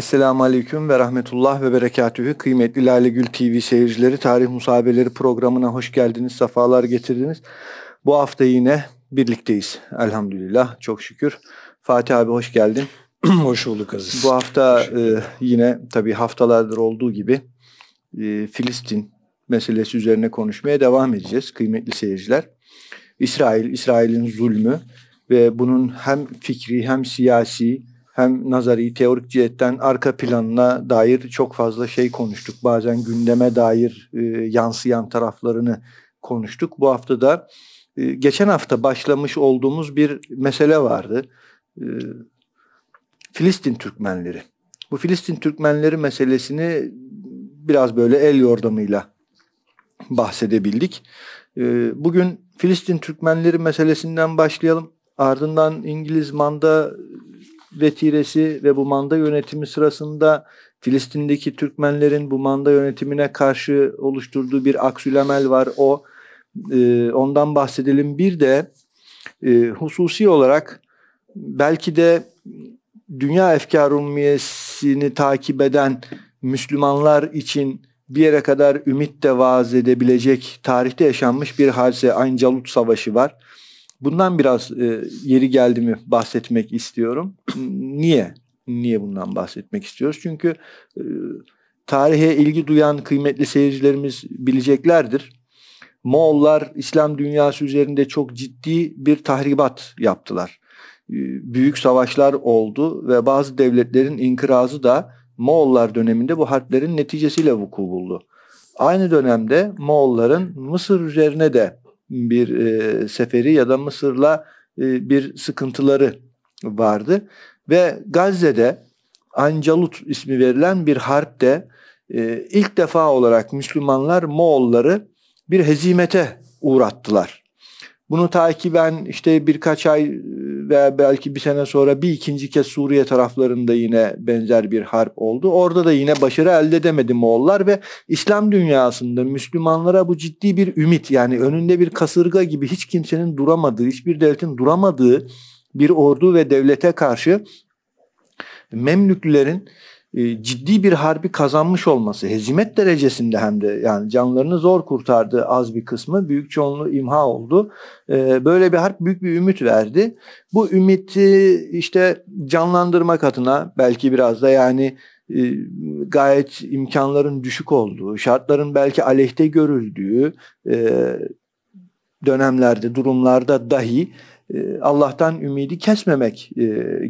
Esselamu Aleyküm ve Rahmetullah ve Berekatühü. Kıymetli Lale Gül TV seyircileri, Tarih Musabeleri programına hoş geldiniz, sefalar getirdiniz. Bu hafta yine birlikteyiz elhamdülillah, çok şükür. Fatih abi hoş geldin. hoş bulduk Aziz. Bu hafta e, yine tabii haftalardır olduğu gibi e, Filistin meselesi üzerine konuşmaya devam edeceğiz kıymetli seyirciler. İsrail, İsrail'in zulmü ve bunun hem fikri hem siyasi hem nazari teorik cihetten arka planına dair çok fazla şey konuştuk. Bazen gündeme dair e, yansıyan taraflarını konuştuk. Bu hafta da e, geçen hafta başlamış olduğumuz bir mesele vardı. E, Filistin Türkmenleri. Bu Filistin Türkmenleri meselesini biraz böyle el yordamıyla bahsedebildik. E, bugün Filistin Türkmenleri meselesinden başlayalım. Ardından İngiliz Manda vetiresi ve bu manda yönetimi sırasında Filistin'deki Türkmenlerin bu manda yönetimine karşı oluşturduğu bir aksülemel var. O e, ondan bahsedelim. Bir de e, hususi olarak belki de dünya efkar umiyesini takip eden Müslümanlar için bir yere kadar ümit de vaaz edebilecek tarihte yaşanmış bir hadise Ayncalut Savaşı var. Bundan biraz e, yeri geldi mi bahsetmek istiyorum. Niye? Niye bundan bahsetmek istiyoruz? Çünkü e, tarihe ilgi duyan kıymetli seyircilerimiz bileceklerdir. Moğollar İslam dünyası üzerinde çok ciddi bir tahribat yaptılar. E, büyük savaşlar oldu ve bazı devletlerin inkırazı da Moğollar döneminde bu harplerin neticesiyle vuku buldu. Aynı dönemde Moğolların Mısır üzerine de bir e, seferi ya da Mısır'la e, bir sıkıntıları vardı. Ve Gazze'de Ancalut ismi verilen bir harpte e, ilk defa olarak Müslümanlar Moğolları bir hezimete uğrattılar. Bunu takiben işte birkaç ay e, veya belki bir sene sonra bir ikinci kez Suriye taraflarında yine benzer bir harp oldu. Orada da yine başarı elde edemedi Moğollar ve İslam dünyasında Müslümanlara bu ciddi bir ümit yani önünde bir kasırga gibi hiç kimsenin duramadığı, hiçbir devletin duramadığı bir ordu ve devlete karşı Memlüklülerin e, ciddi bir harbi kazanmış olması, hezimet derecesinde hem de yani canlarını zor kurtardı az bir kısmı, büyük çoğunluğu imha oldu. E, böyle bir harp büyük bir ümit verdi. Bu ümiti işte canlandırmak adına belki biraz da yani e, gayet imkanların düşük olduğu, şartların belki aleyhte görüldüğü dönemlerde, durumlarda dahi Allah'tan ümidi kesmemek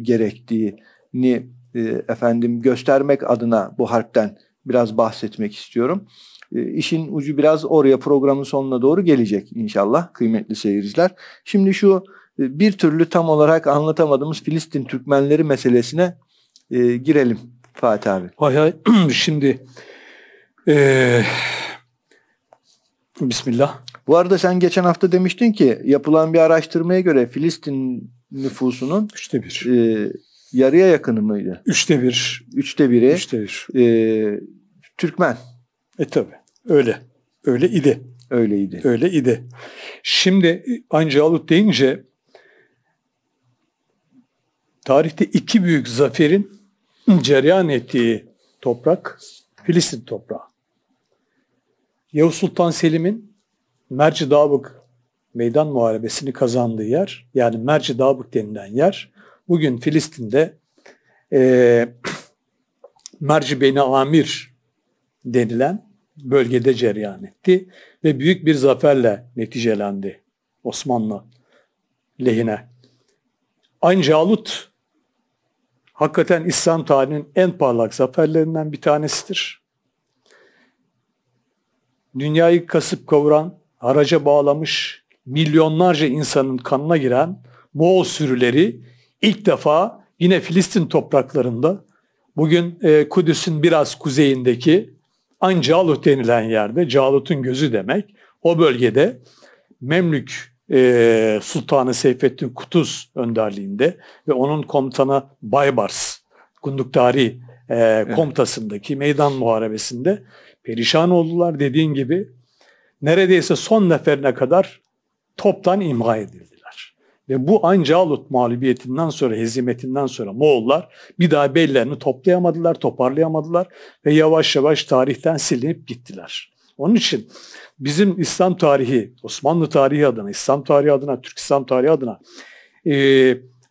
gerektiğini e, efendim göstermek adına bu harpten biraz bahsetmek istiyorum. E, işin ucu biraz oraya programın sonuna doğru gelecek inşallah kıymetli seyirciler. Şimdi şu e, bir türlü tam olarak anlatamadığımız Filistin Türkmenleri meselesine girelim Fatih abi. Hay hay şimdi e, Bismillah. Bu arada sen geçen hafta demiştin ki yapılan bir araştırmaya göre Filistin nüfusunun üçte bir. E, yarıya yakını mıydı? Üçte bir. Üçte biri. Üçte bir. Ee, Türkmen. E tabi. Öyle. Öyle idi. Öyleydi. Öyle idi. Şimdi anca e, Ancalut deyince tarihte iki büyük zaferin cereyan ettiği toprak Filistin toprağı. Yavuz Sultan Selim'in Merci Davık meydan muharebesini kazandığı yer yani Merci Davık denilen yer Bugün Filistin'de e, Marci Beni Amir denilen bölgede cereyan etti ve büyük bir zaferle neticelendi Osmanlı lehine. Aynı Calut hakikaten İslam tarihinin en parlak zaferlerinden bir tanesidir. Dünyayı kasıp kavuran, haraca bağlamış, milyonlarca insanın kanına giren Moğol sürüleri ilk defa yine Filistin topraklarında bugün e, Kudüs'ün biraz kuzeyindeki Ancalut denilen yerde Calut'un gözü demek o bölgede Memlük e, Sultanı Seyfettin Kutuz önderliğinde ve onun komutanı Baybars Kunduktari e, komutasındaki meydan muharebesinde perişan oldular dediğin gibi neredeyse son neferine kadar toptan imha edildi. Ve bu Alut mağlubiyetinden sonra, hezimetinden sonra Moğollar bir daha bellerini toplayamadılar, toparlayamadılar ve yavaş yavaş tarihten silinip gittiler. Onun için bizim İslam tarihi, Osmanlı tarihi adına, İslam tarihi adına, Türk İslam tarihi adına e,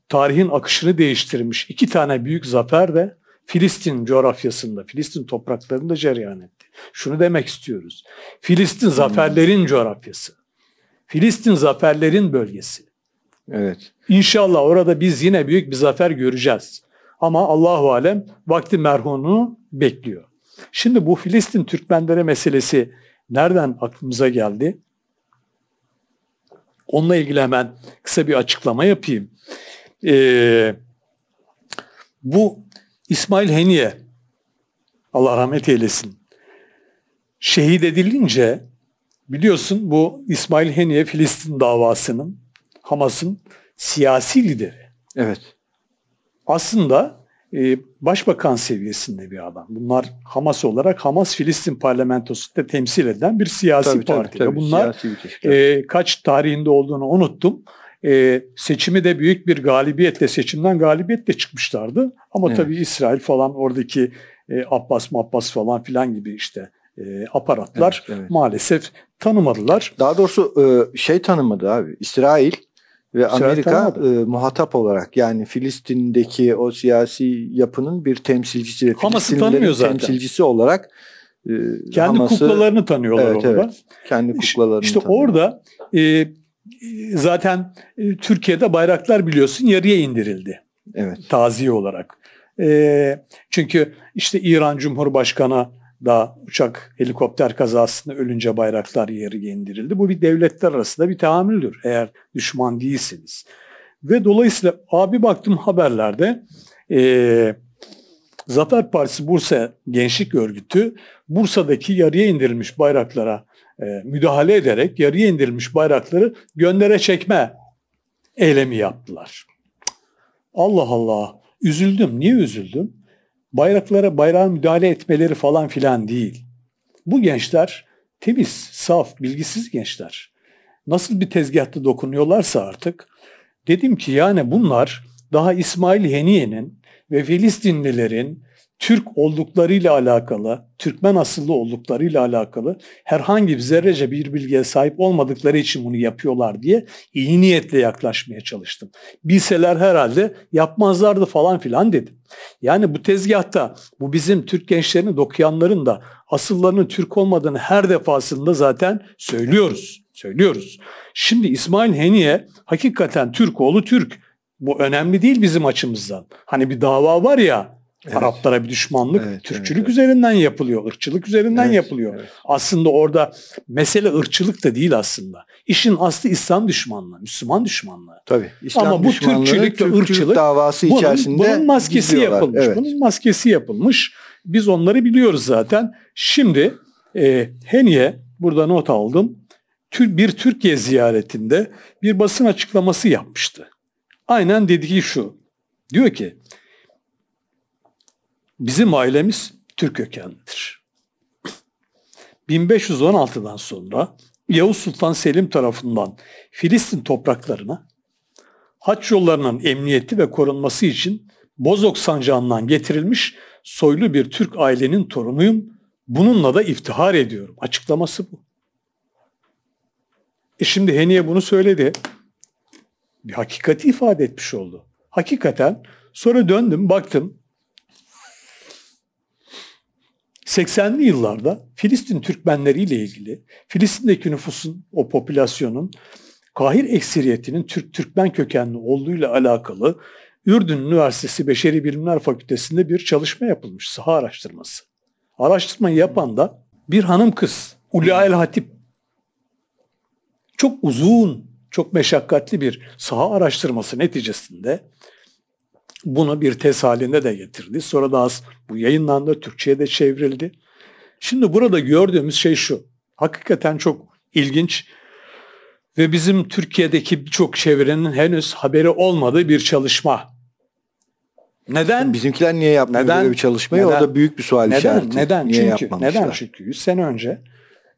tarihin akışını değiştirmiş iki tane büyük zafer de Filistin coğrafyasında, Filistin topraklarında cereyan etti. Şunu demek istiyoruz. Filistin zaferlerin coğrafyası. Filistin zaferlerin bölgesi. Evet. İnşallah orada biz yine büyük bir zafer göreceğiz. Ama Allahu alem vakti merhunu bekliyor. Şimdi bu Filistin Türkmenleri meselesi nereden aklımıza geldi? Onunla ilgili hemen kısa bir açıklama yapayım. Ee, bu İsmail Heniye, Allah rahmet eylesin, şehit edilince biliyorsun bu İsmail Heniye Filistin davasının Hamas'ın siyasi lideri. Evet. Aslında e, başbakan seviyesinde bir adam. Bunlar Hamas olarak Hamas Filistin parlamentosunda temsil eden bir siyasi tabii, parti. Tabii, tabii, Bunlar siyasi şey, E, kaç tarihinde olduğunu unuttum. E, seçimi de büyük bir galibiyetle, seçimden galibiyetle çıkmışlardı. Ama evet. tabii İsrail falan oradaki e, Abbas Mabbas falan filan gibi işte e, aparatlar evet, evet. maalesef tanımadılar. Daha doğrusu e, şey tanımadı abi. İsrail ve Amerika e, muhatap olarak yani Filistin'deki o siyasi yapının bir temsilcisi, ve tanımıyor temsilcisi olarak e, kendi Hamas'ı, kuklalarını tanıyorlar evet, orada. Evet, kendi kuklalarını. İşte, tanıyorlar. orada e, zaten e, Türkiye'de bayraklar biliyorsun yarıya indirildi. Evet. Taziye olarak. E, çünkü işte İran Cumhurbaşkanı da uçak helikopter kazasında ölünce bayraklar yeri indirildi. Bu bir devletler arasında bir tahammüldür eğer düşman değilsiniz Ve dolayısıyla abi baktım haberlerde e, Zafer Partisi Bursa Gençlik Örgütü Bursa'daki yarıya indirilmiş bayraklara e, müdahale ederek yarıya indirilmiş bayrakları göndere çekme eylemi yaptılar. Allah Allah üzüldüm. Niye üzüldüm? bayraklara bayrağa müdahale etmeleri falan filan değil. Bu gençler temiz, saf, bilgisiz gençler. Nasıl bir tezgahta dokunuyorlarsa artık dedim ki yani bunlar daha İsmail Heniye'nin ve Filistinlilerin Türk olduklarıyla alakalı, Türkmen asıllı olduklarıyla alakalı herhangi bir zerrece bir bilgiye sahip olmadıkları için bunu yapıyorlar diye iyi niyetle yaklaşmaya çalıştım. Bilseler herhalde yapmazlardı falan filan dedim. Yani bu tezgahta bu bizim Türk gençlerini dokuyanların da asıllarının Türk olmadığını her defasında zaten söylüyoruz. Söylüyoruz. Şimdi İsmail Heniye hakikaten Türk oğlu Türk. Bu önemli değil bizim açımızdan. Hani bir dava var ya Evet. Araplara bir düşmanlık evet, Türkçülük evet, üzerinden yapılıyor, ırkçılık üzerinden evet, yapılıyor. Evet. Aslında orada mesele ırkçılık da değil aslında. İşin aslı İslam düşmanlığı, Müslüman düşmanlığı. Tabii. İslam Ama bu Türkçülük, ve ırkçılık davası içerisinde bunun, bunun maskesi yapılmış. Evet. Bunun maskesi yapılmış. Biz onları biliyoruz zaten. Şimdi e, Henye burada not aldım. Bir Türkiye ziyaretinde bir basın açıklaması yapmıştı. Aynen dediği şu. Diyor ki Bizim ailemiz Türk kökenlidir. 1516'dan sonra Yavuz Sultan Selim tarafından Filistin topraklarına haç yollarının emniyeti ve korunması için Bozok Sancağı'ndan getirilmiş soylu bir Türk ailenin torunuyum. Bununla da iftihar ediyorum. Açıklaması bu. E şimdi Heniye bunu söyledi. Bir hakikati ifade etmiş oldu. Hakikaten sonra döndüm baktım 80'li yıllarda Filistin Türkmenleri ile ilgili Filistin'deki nüfusun, o popülasyonun Kahir ekseriyetinin Türk Türkmen kökenli olduğuyla alakalı Ürdün Üniversitesi Beşeri Bilimler Fakültesi'nde bir çalışma yapılmış, saha araştırması. Araştırmayı yapan da bir hanım kız, Ulya El Hatip. Çok uzun, çok meşakkatli bir saha araştırması neticesinde bunu bir tez halinde de getirdi. Sonra da az bu yayınlandı, Türkçe'ye de çevrildi. Şimdi burada gördüğümüz şey şu. Hakikaten çok ilginç ve bizim Türkiye'deki birçok çevrenin henüz haberi olmadığı bir çalışma. Neden? Bizimkiler niye yapmıyor neden? böyle bir çalışmayı? Neden? O da büyük bir sual neden? işareti. Neden? Niye çünkü, yapmamışlar? Neden? Çünkü 100 sene önce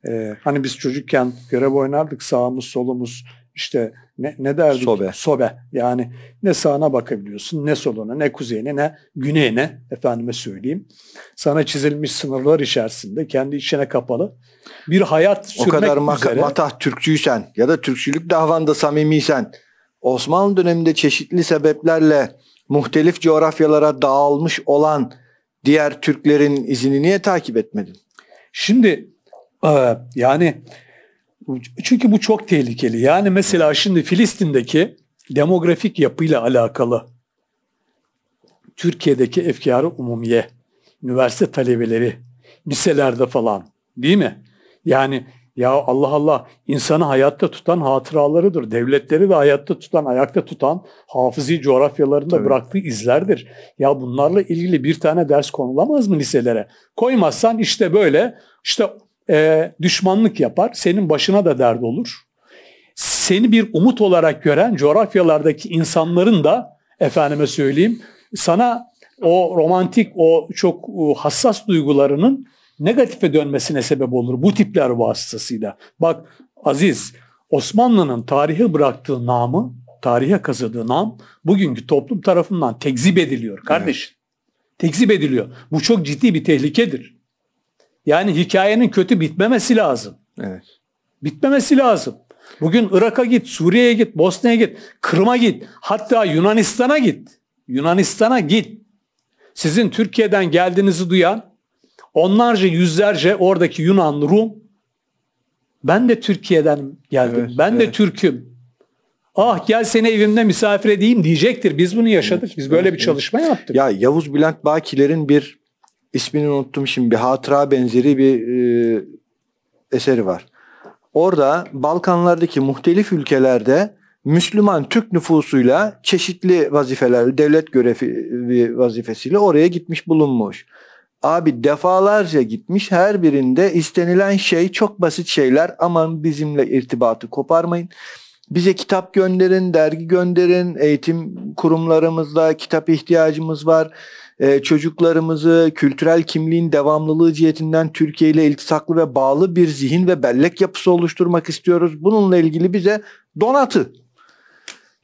e, hani biz çocukken görev oynardık sağımız solumuz işte ne, ne derdik? Sobe. Sobe. Yani ne sağına bakabiliyorsun, ne soluna, ne kuzeyine, ne güneyine efendime söyleyeyim. Sana çizilmiş sınırlar içerisinde kendi içine kapalı bir hayat sürmek O kadar mak- üzere. matah Türkçüysen ya da Türkçülük davanda samimiysen Osmanlı döneminde çeşitli sebeplerle muhtelif coğrafyalara dağılmış olan diğer Türklerin izini niye takip etmedin? Şimdi yani çünkü bu çok tehlikeli. Yani mesela şimdi Filistin'deki demografik yapıyla alakalı Türkiye'deki efkarı umumiye, üniversite talebeleri, liselerde falan değil mi? Yani ya Allah Allah insanı hayatta tutan hatıralarıdır. Devletleri de hayatta tutan, ayakta tutan hafızi coğrafyalarında Tabii. bıraktığı izlerdir. Ya bunlarla ilgili bir tane ders konulamaz mı liselere? Koymazsan işte böyle işte e, düşmanlık yapar. Senin başına da dert olur. Seni bir umut olarak gören coğrafyalardaki insanların da efendime söyleyeyim sana o romantik o çok e, hassas duygularının negatife dönmesine sebep olur bu tipler vasıtasıyla. Bak Aziz Osmanlı'nın tarihe bıraktığı namı, tarihe kazıdığı nam bugünkü toplum tarafından tekzip ediliyor kardeşim. Evet. Tekzip ediliyor. Bu çok ciddi bir tehlikedir. Yani hikayenin kötü bitmemesi lazım. Evet. Bitmemesi lazım. Bugün Irak'a git, Suriye'ye git, Bosna'ya git, Kırım'a git, hatta Yunanistan'a git. Yunanistan'a git. Sizin Türkiye'den geldiğinizi duyan onlarca yüzlerce oradaki Yunan, Rum ben de Türkiye'den geldim. Evet, ben evet. de Türk'üm. Ah gel seni evimde misafir edeyim diyecektir. Biz bunu yaşadık. Biz böyle bir çalışma yaptık. Ya Yavuz Bülent Bakiler'in bir ismini unuttum şimdi bir hatıra benzeri bir e, eseri var. Orada Balkanlardaki muhtelif ülkelerde Müslüman Türk nüfusuyla çeşitli vazifeler, devlet görevi vazifesiyle oraya gitmiş bulunmuş. Abi defalarca gitmiş her birinde istenilen şey çok basit şeyler aman bizimle irtibatı koparmayın. Bize kitap gönderin, dergi gönderin, eğitim kurumlarımızda kitap ihtiyacımız var ee, çocuklarımızı kültürel kimliğin devamlılığı cihetinden Türkiye ile iltisaklı ve bağlı bir zihin ve bellek yapısı oluşturmak istiyoruz. Bununla ilgili bize donatı.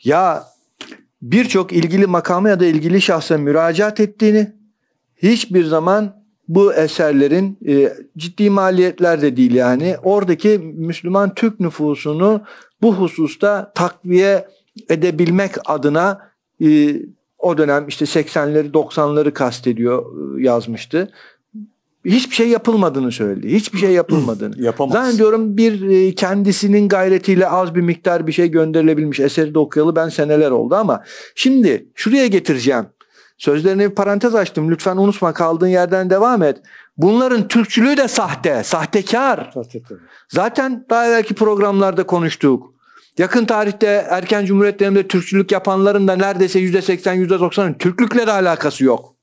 Ya birçok ilgili makama ya da ilgili şahsa müracaat ettiğini hiçbir zaman bu eserlerin e, ciddi maliyetler de değil yani oradaki Müslüman Türk nüfusunu bu hususta takviye edebilmek adına e, o dönem işte 80'leri 90'ları kastediyor ıı, yazmıştı. Hiçbir şey yapılmadığını söyledi. Hiçbir şey yapılmadığını. Yapamaz. Zannediyorum bir ıı, kendisinin gayretiyle az bir miktar bir şey gönderilebilmiş. Eseri de okuyalı ben seneler oldu ama şimdi şuraya getireceğim. Sözlerine bir parantez açtım. Lütfen unutma kaldığın yerden devam et. Bunların Türkçülüğü de sahte, sahtekar. Sahtekar. Zaten daha evvelki programlarda konuştuk. Yakın tarihte erken cumhuriyet döneminde Türkçülük yapanların da neredeyse yüzde seksen, yüzde doksanın Türklükle de alakası yok.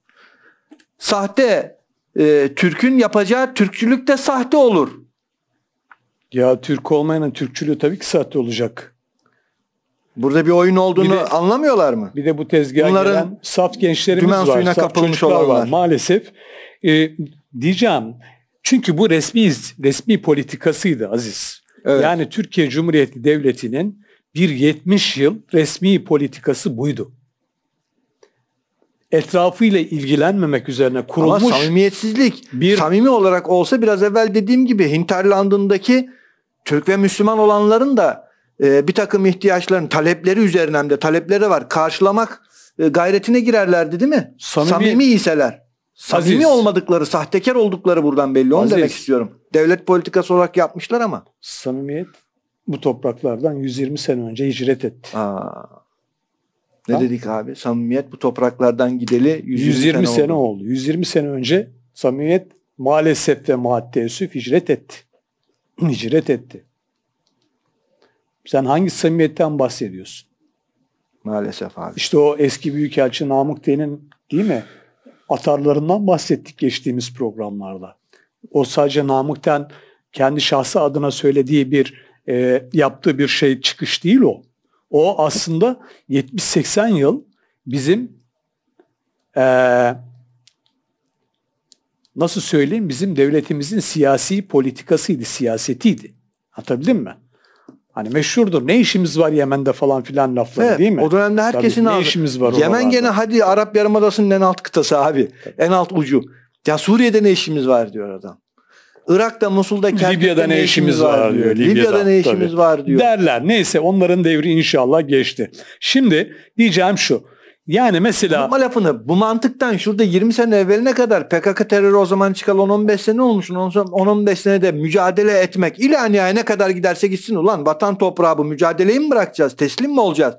Sahte e, Türk'ün yapacağı Türkçülük de sahte olur. Ya Türk olmayanın Türkçülüğü tabii ki sahte olacak. Burada bir oyun olduğunu bir de, anlamıyorlar mı? Bir de bu tezgaha Bunların gelen saf gençlerimiz var. suyuna saf kapılmış olanlar. Maalesef. E, diyeceğim çünkü bu resmi resmi politikasıydı Aziz. Evet. Yani Türkiye Cumhuriyeti Devleti'nin bir 70 yıl resmi politikası buydu. Etrafıyla ilgilenmemek üzerine kurulmuş Ama samimiyetsizlik. Bir... Samimi olarak olsa biraz evvel dediğim gibi Hinterland'ındaki Türk ve Müslüman olanların da e, bir takım ihtiyaçların talepleri üzerine de talepleri var. Karşılamak e, gayretine girerlerdi değil mi? Samimi, samimi iseler Samimi Aziz. olmadıkları, sahtekar oldukları buradan belli. Onu Aziz. demek istiyorum. Devlet politikası olarak yapmışlar ama. Samimiyet bu topraklardan 120 sene önce hicret etti. Aa. Ne ha? dedik abi? Samimiyet bu topraklardan gideli 120, 120 sene, sene oldu. 120 sene önce samimiyet maalesef ve maaddeessüf hicret etti. hicret etti. Sen hangi samimiyetten bahsediyorsun? Maalesef abi. İşte o eski büyükelçi Namık Den'in değil mi? atarlarından bahsettik geçtiğimiz programlarda. O sadece Namık'ten kendi şahsı adına söylediği bir e, yaptığı bir şey çıkış değil o. O aslında 70-80 yıl bizim e, nasıl söyleyeyim bizim devletimizin siyasi politikasıydı, siyasetiydi. Anlatabildim mi? Hani meşhurdur. Ne işimiz var Yemen'de falan filan lafları evet, değil mi? O dönemde herkesin Tabii, ne işimiz var Yemen gene hadi Arap Yarımadası'nın en alt kıtası abi. Tabii. En alt ucu. Ya Suriye'de ne işimiz var diyor adam. Irak'ta, Musul'da, Libya'da ne işimiz var, var diyor. Libya'da, Libya'da ne işimiz tabii. var diyor. Derler. Neyse onların devri inşallah geçti. Şimdi diyeceğim şu. Yani mesela... Ama lafını bu mantıktan şurada 20 sene evveline kadar PKK terörü o zaman çıkalı 10-15 sene olmuş. 10-15 sene de mücadele etmek ilan ya ne kadar giderse gitsin ulan vatan toprağı bu mücadeleyi mi bırakacağız? Teslim mi olacağız?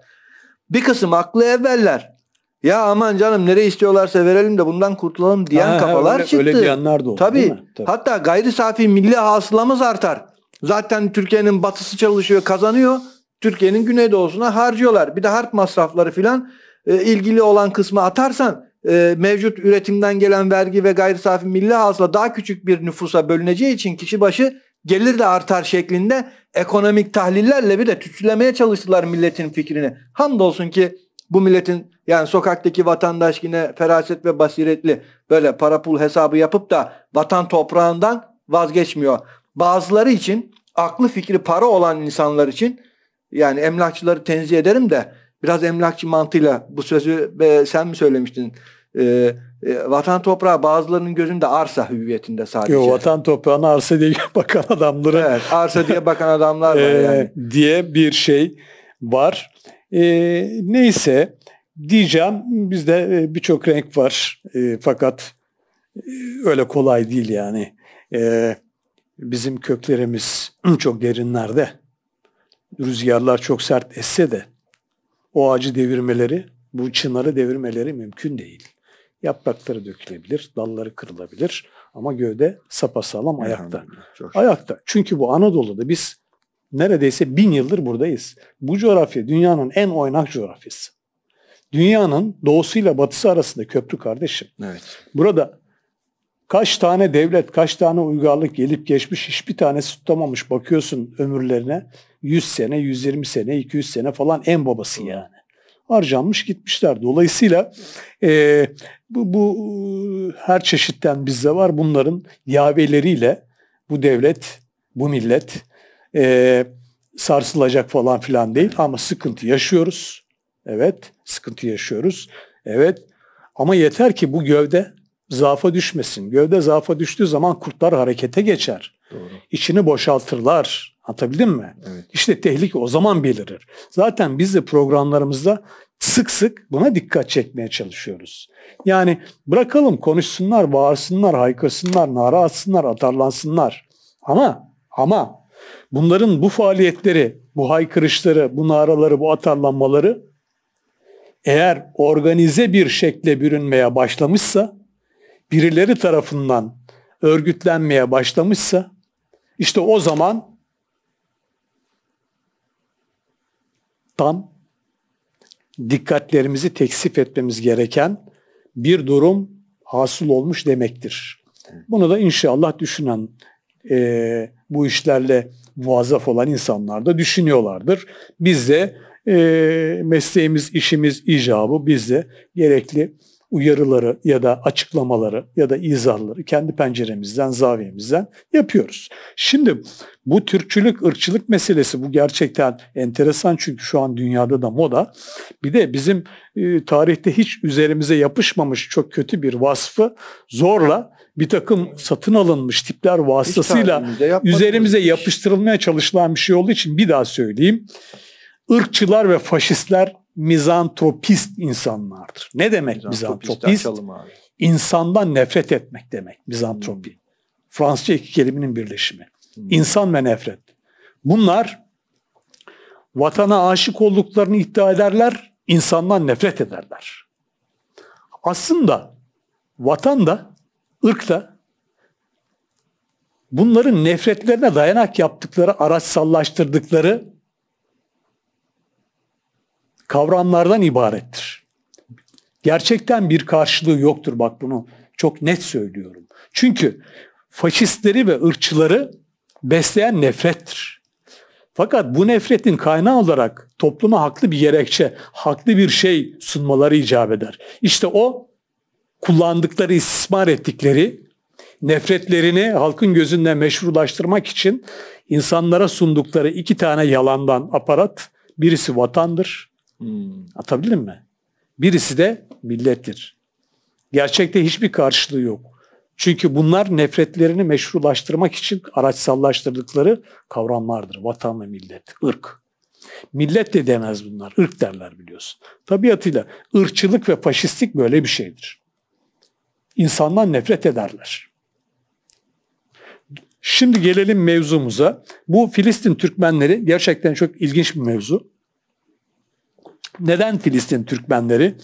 Bir kısım aklı evveller. Ya aman canım nereye istiyorlarsa verelim de bundan kurtulalım diyen ha, kafalar öyle, çıktı. Öyle diyenler de oldu Tabii. Tabii. Hatta gayri safi milli hasılamız artar. Zaten Türkiye'nin batısı çalışıyor kazanıyor. Türkiye'nin güneydoğusuna harcıyorlar. Bir de harp masrafları filan. E, ilgili olan kısmı atarsan e, mevcut üretimden gelen vergi ve gayri safi milli hasıla daha küçük bir nüfusa bölüneceği için kişi başı gelir de artar şeklinde ekonomik tahlillerle bir de tütsülemeye çalıştılar milletin fikrini. Hamdolsun ki bu milletin yani sokaktaki vatandaş yine feraset ve basiretli böyle para pul hesabı yapıp da vatan toprağından vazgeçmiyor. Bazıları için aklı fikri para olan insanlar için yani emlakçıları tenzih ederim de biraz emlakçı mantığıyla bu sözü be, sen mi söylemiştin? Ee, e, vatan toprağı bazılarının gözünde arsa hüviyetinde sadece. Yo, vatan toprağına arsa diye bakan adamları. Evet, arsa diye bakan adamlar var e, yani. E, diye bir şey var. E, neyse diyeceğim bizde e, birçok renk var e, fakat e, öyle kolay değil yani. E, bizim köklerimiz çok derinlerde. Rüzgarlar çok sert esse de o ağacı devirmeleri, bu çınarı devirmeleri mümkün değil. Yaprakları dökülebilir, dalları kırılabilir ama gövde sapasağlam ayakta. Ayakta. Çünkü bu Anadolu'da biz neredeyse bin yıldır buradayız. Bu coğrafya dünyanın en oynak coğrafyası. Dünyanın doğusuyla batısı arasında köprü kardeşim. Evet. Burada kaç tane devlet, kaç tane uygarlık gelip geçmiş hiçbir tanesi tutamamış bakıyorsun ömürlerine. 100 sene, 120 sene, 200 sene falan en babası yani harcanmış gitmişler. Dolayısıyla e, bu, bu her çeşitten bizde var. Bunların yaveleriyle bu devlet, bu millet e, sarsılacak falan filan değil ama sıkıntı yaşıyoruz. Evet, sıkıntı yaşıyoruz. Evet ama yeter ki bu gövde zaafa düşmesin. Gövde zaafa düştüğü zaman kurtlar harekete geçer. Doğru. İçini boşaltırlar. Anlatabildim mi? Evet. İşte tehlike o zaman belirir. Zaten biz de programlarımızda sık sık buna dikkat çekmeye çalışıyoruz. Yani bırakalım konuşsunlar, bağırsınlar, haykırsınlar, nara atsınlar, atarlansınlar. Ama ama bunların bu faaliyetleri, bu haykırışları, bu naraları, bu atarlanmaları eğer organize bir şekle bürünmeye başlamışsa, birileri tarafından örgütlenmeye başlamışsa işte o zaman tam dikkatlerimizi teksif etmemiz gereken bir durum hasıl olmuş demektir. Bunu da inşallah düşünen e, bu işlerle muvazzaf olan insanlar da düşünüyorlardır. Biz de e, mesleğimiz, işimiz icabı biz de gerekli uyarıları ya da açıklamaları ya da izahları kendi penceremizden, zaviyemizden yapıyoruz. Şimdi bu Türkçülük, ırkçılık meselesi bu gerçekten enteresan çünkü şu an dünyada da moda. Bir de bizim e, tarihte hiç üzerimize yapışmamış çok kötü bir vasfı zorla bir takım satın alınmış tipler vasıtasıyla üzerimize yapıştırılmaya çalışılan bir şey olduğu için bir daha söyleyeyim. Irkçılar ve faşistler mizantropist insanlardır. Ne demek mizantropist? mizantropist? İnsandan nefret etmek demek mizantropi. Hmm. Fransızca iki kelimenin birleşimi. Hmm. İnsan ve nefret. Bunlar vatana aşık olduklarını iddia ederler, insandan nefret ederler. Aslında vatan da, ırk da bunların nefretlerine dayanak yaptıkları, araçsallaştırdıkları kavramlardan ibarettir. Gerçekten bir karşılığı yoktur bak bunu çok net söylüyorum. Çünkü faşistleri ve ırkçıları besleyen nefrettir. Fakat bu nefretin kaynağı olarak topluma haklı bir gerekçe, haklı bir şey sunmaları icap eder. İşte o kullandıkları, istismar ettikleri nefretlerini halkın gözünde meşrulaştırmak için insanlara sundukları iki tane yalandan aparat, birisi vatandır, Hmm, atabilirim mi? Birisi de millettir. Gerçekte hiçbir karşılığı yok. Çünkü bunlar nefretlerini meşrulaştırmak için araçsallaştırdıkları kavramlardır. Vatan ve millet, ırk. Millet de denmez bunlar, ırk derler biliyorsun. Tabiatıyla ırkçılık ve faşistlik böyle bir şeydir. İnsandan nefret ederler. Şimdi gelelim mevzumuza. Bu Filistin Türkmenleri gerçekten çok ilginç bir mevzu. Neden Filistin Türkmenleri?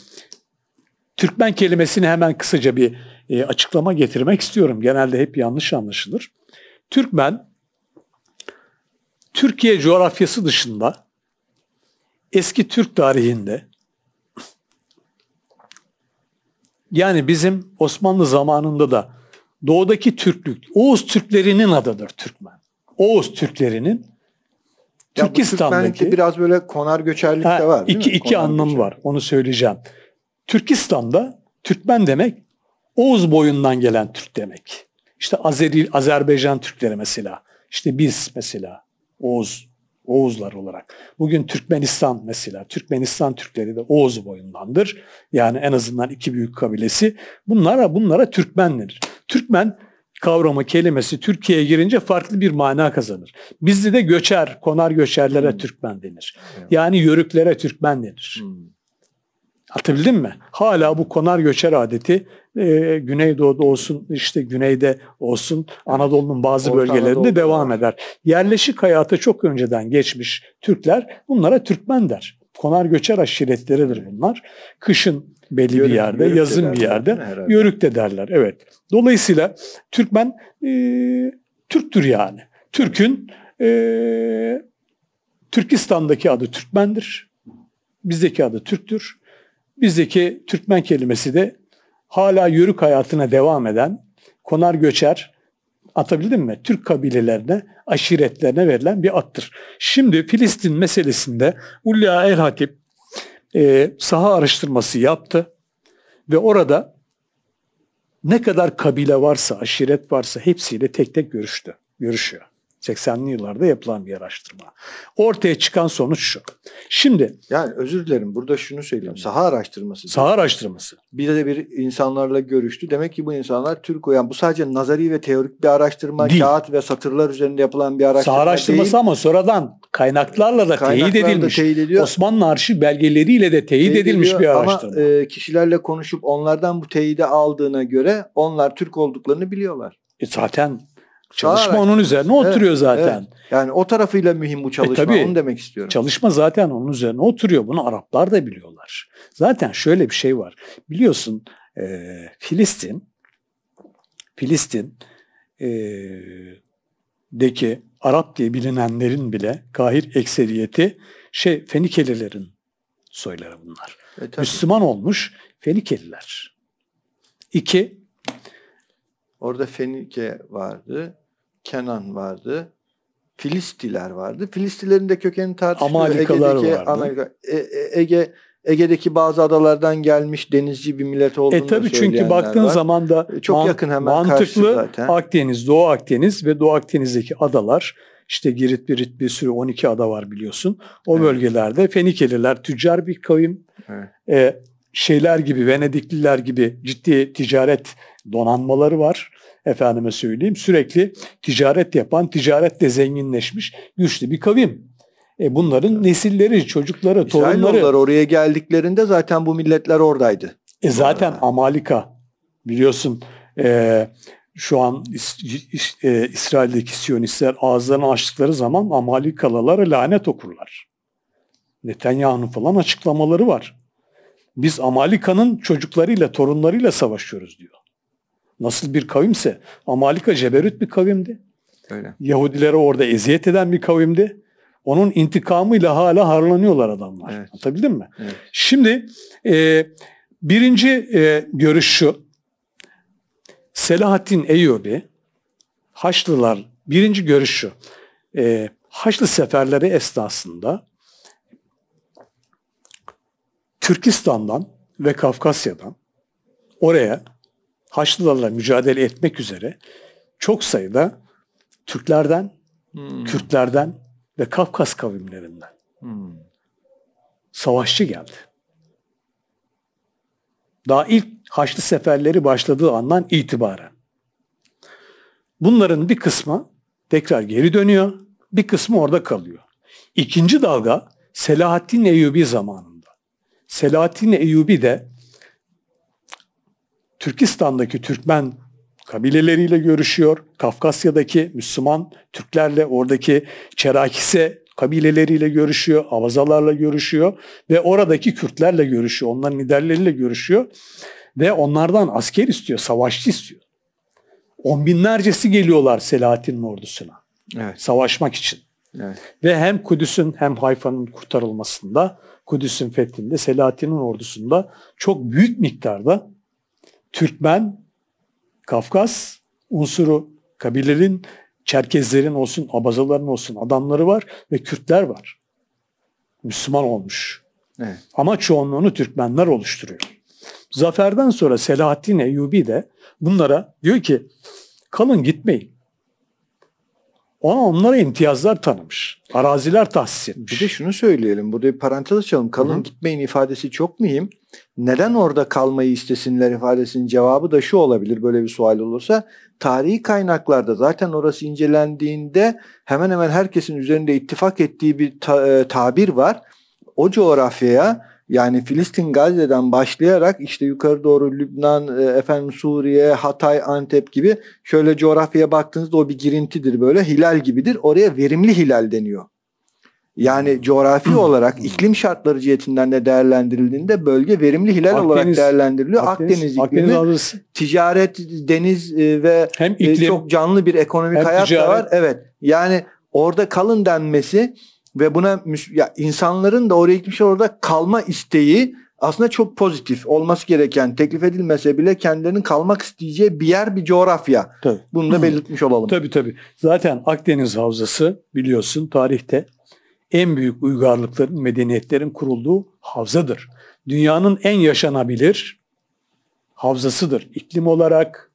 Türkmen kelimesini hemen kısaca bir e, açıklama getirmek istiyorum. Genelde hep yanlış anlaşılır. Türkmen, Türkiye coğrafyası dışında eski Türk tarihinde yani bizim Osmanlı zamanında da doğudaki Türklük, Oğuz Türklerinin adıdır Türkmen. Oğuz Türklerinin ya Türkistan'daki biraz böyle konar göçerlik de var. Değil iki mi? iki konar anlamı var. Onu söyleyeceğim. Türkistan'da Türkmen demek Oğuz boyundan gelen Türk demek. İşte Azeri, Azerbaycan Türkleri mesela. İşte biz mesela Oğuz Oğuzlar olarak. Bugün Türkmenistan mesela, Türkmenistan Türkleri de Oğuz boyundandır. Yani en azından iki büyük kabilesi. Bunlara bunlara Türkmen denir. Türkmen kavramı, kelimesi Türkiye'ye girince farklı bir mana kazanır. Bizde de göçer, konar göçerlere hmm. Türkmen denir. Yani yörüklere Türkmen denir. Hmm. Atabildim mi? Hala bu konar göçer adeti e, Güneydoğu'da olsun, işte Güney'de olsun, Anadolu'nun bazı Orta bölgelerinde Anadolu. devam eder. Yerleşik hayata çok önceden geçmiş Türkler bunlara Türkmen der. Konar göçer aşiretleridir bunlar. Kışın belli yörük, bir yerde, yörük yazın bir yerde. Herhalde. Yörük de derler. Evet. Dolayısıyla Türkmen e, Türktür yani. Türk'ün e, Türkistan'daki adı Türkmendir. Bizdeki adı Türktür. Bizdeki Türkmen kelimesi de hala yörük hayatına devam eden konar göçer atabildim mi? Türk kabilelerine, aşiretlerine verilen bir attır. Şimdi Filistin meselesinde Ulya El Hatip e, saha araştırması yaptı ve orada ne kadar kabile varsa, aşiret varsa hepsiyle tek tek görüştü, görüşüyor. 80'li yıllarda yapılan bir araştırma. Ortaya çıkan sonuç şu. Şimdi yani özür dilerim burada şunu söyleyeyim. Saha araştırması. Saha araştırması. Bir de bir insanlarla görüştü. Demek ki bu insanlar Türk yani bu sadece nazari ve teorik bir araştırma, değil. kağıt ve satırlar üzerinde yapılan bir araştırma. Saha araştırması değil. ama sonradan kaynaklarla da kaynaklarla teyit edilmiş. Da teyit Osmanlı arşiv belgeleriyle de teyit, teyit edilmiş ediyor. bir araştırma. Ama e, kişilerle konuşup onlardan bu teyidi aldığına göre onlar Türk olduklarını biliyorlar. E zaten Çalışma Çağırarak. onun üzerine evet, oturuyor zaten. Evet. Yani o tarafıyla mühim bu çalışma. E, tabii, onu demek istiyorum. Çalışma zaten onun üzerine oturuyor. Bunu Araplar da biliyorlar. Zaten şöyle bir şey var. Biliyorsun e, Filistin Filistin e, deki Arap diye bilinenlerin bile Kahir ekseriyeti şey Fenikelilerin soyları bunlar. E, Müslüman olmuş Fenikeliler. İki Orada Fenike vardı. Kenan vardı. Filistiler vardı. Filistilerin de kökeni tartışılıyor. Amalikalar Ege'deki, vardı. Amerika, e, e, Ege Ege'deki bazı adalardan gelmiş denizci bir millet olduğunu E tabi çünkü baktığın var. zaman da e, çok man- yakın hemen mantıklı zaten. Akdeniz, Doğu Akdeniz ve Doğu Akdeniz'deki adalar işte Girit, Birit bir sürü 12 ada var biliyorsun. O evet. bölgelerde Fenikeliler tüccar bir kavim. Evet. E, şeyler gibi Venedikliler gibi ciddi ticaret donanmaları var efendime söyleyeyim sürekli ticaret yapan, ticaretle zenginleşmiş güçlü bir kavim. E bunların nesilleri, çocukları, torunları. oraya geldiklerinde zaten bu milletler oradaydı. E zaten Amalika biliyorsun e, şu an e, İsrail'deki Siyonistler ağızlarını açtıkları zaman Amalikalılara lanet okurlar. Netanyahu'nun falan açıklamaları var. Biz Amalika'nın çocuklarıyla, torunlarıyla savaşıyoruz diyor nasıl bir kavimse Amalika ceberut bir kavimdi. Öyle. Yahudilere orada eziyet eden bir kavimdi. Onun intikamıyla hala harlanıyorlar adamlar. Evet. Anlatabildim mi? Evet. Şimdi e, birinci e, görüş şu. Selahattin Eyyubi, Haçlılar birinci görüş şu. E, Haçlı seferleri esnasında Türkistan'dan ve Kafkasya'dan oraya Haçlılarla mücadele etmek üzere çok sayıda Türklerden, hmm. Kürtlerden ve Kafkas kavimlerinden hmm. savaşçı geldi. Daha ilk Haçlı seferleri başladığı andan itibaren. Bunların bir kısmı tekrar geri dönüyor, bir kısmı orada kalıyor. İkinci dalga Selahattin Eyyubi zamanında. Selahattin Eyyubi de Türkistan'daki Türkmen kabileleriyle görüşüyor. Kafkasya'daki Müslüman Türklerle oradaki Çerakise kabileleriyle görüşüyor, Avazalarla görüşüyor ve oradaki Kürtlerle görüşüyor, onların liderleriyle görüşüyor ve onlardan asker istiyor, savaşçı istiyor. On binlercesi geliyorlar Selahattin'in ordusuna evet. savaşmak için. Evet. Ve hem Kudüs'ün hem Hayfa'nın kurtarılmasında, Kudüs'ün fethinde, Selahattin'in ordusunda çok büyük miktarda Türkmen, Kafkas unsuru kabilerin, Çerkezlerin olsun, Abazaların olsun adamları var ve Kürtler var. Müslüman olmuş. Evet. Ama çoğunluğunu Türkmenler oluşturuyor. Zaferden sonra Selahattin Eyyubi de bunlara diyor ki kalın gitmeyin. Ona onlara imtiyazlar tanımış. Araziler tahsis etmiş. Bir de şunu söyleyelim. Burada bir parantez açalım. Kalın Hı-hı. gitmeyin ifadesi çok mühim. Neden orada kalmayı istesinler ifadesinin cevabı da şu olabilir böyle bir sual olursa. Tarihi kaynaklarda zaten orası incelendiğinde hemen hemen herkesin üzerinde ittifak ettiği bir ta- e, tabir var. O coğrafyaya yani Filistin Gazze'den başlayarak işte yukarı doğru Lübnan, e, efendim Suriye, Hatay, Antep gibi şöyle coğrafyaya baktığınızda o bir girintidir böyle hilal gibidir. Oraya verimli hilal deniyor. Yani hmm. coğrafi hmm. olarak iklim şartları cihetinden de değerlendirildiğinde bölge verimli hilal Akdeniz, olarak değerlendiriliyor. Akdeniz, Akdeniz iklimi Akdeniz ticaret, deniz e, ve hem e, iklim, çok canlı bir ekonomik hayat da var. Evet. Yani orada kalın denmesi ve buna ya insanların da oraya gitmiş orada kalma isteği aslında çok pozitif olması gereken teklif edilmese bile kendilerinin kalmak isteyeceği bir yer bir coğrafya. Tabii. Bunu da belirtmiş olalım. Tabii tabii. Zaten Akdeniz Havzası biliyorsun tarihte en büyük uygarlıkların, medeniyetlerin kurulduğu havzadır. Dünyanın en yaşanabilir havzasıdır. İklim olarak,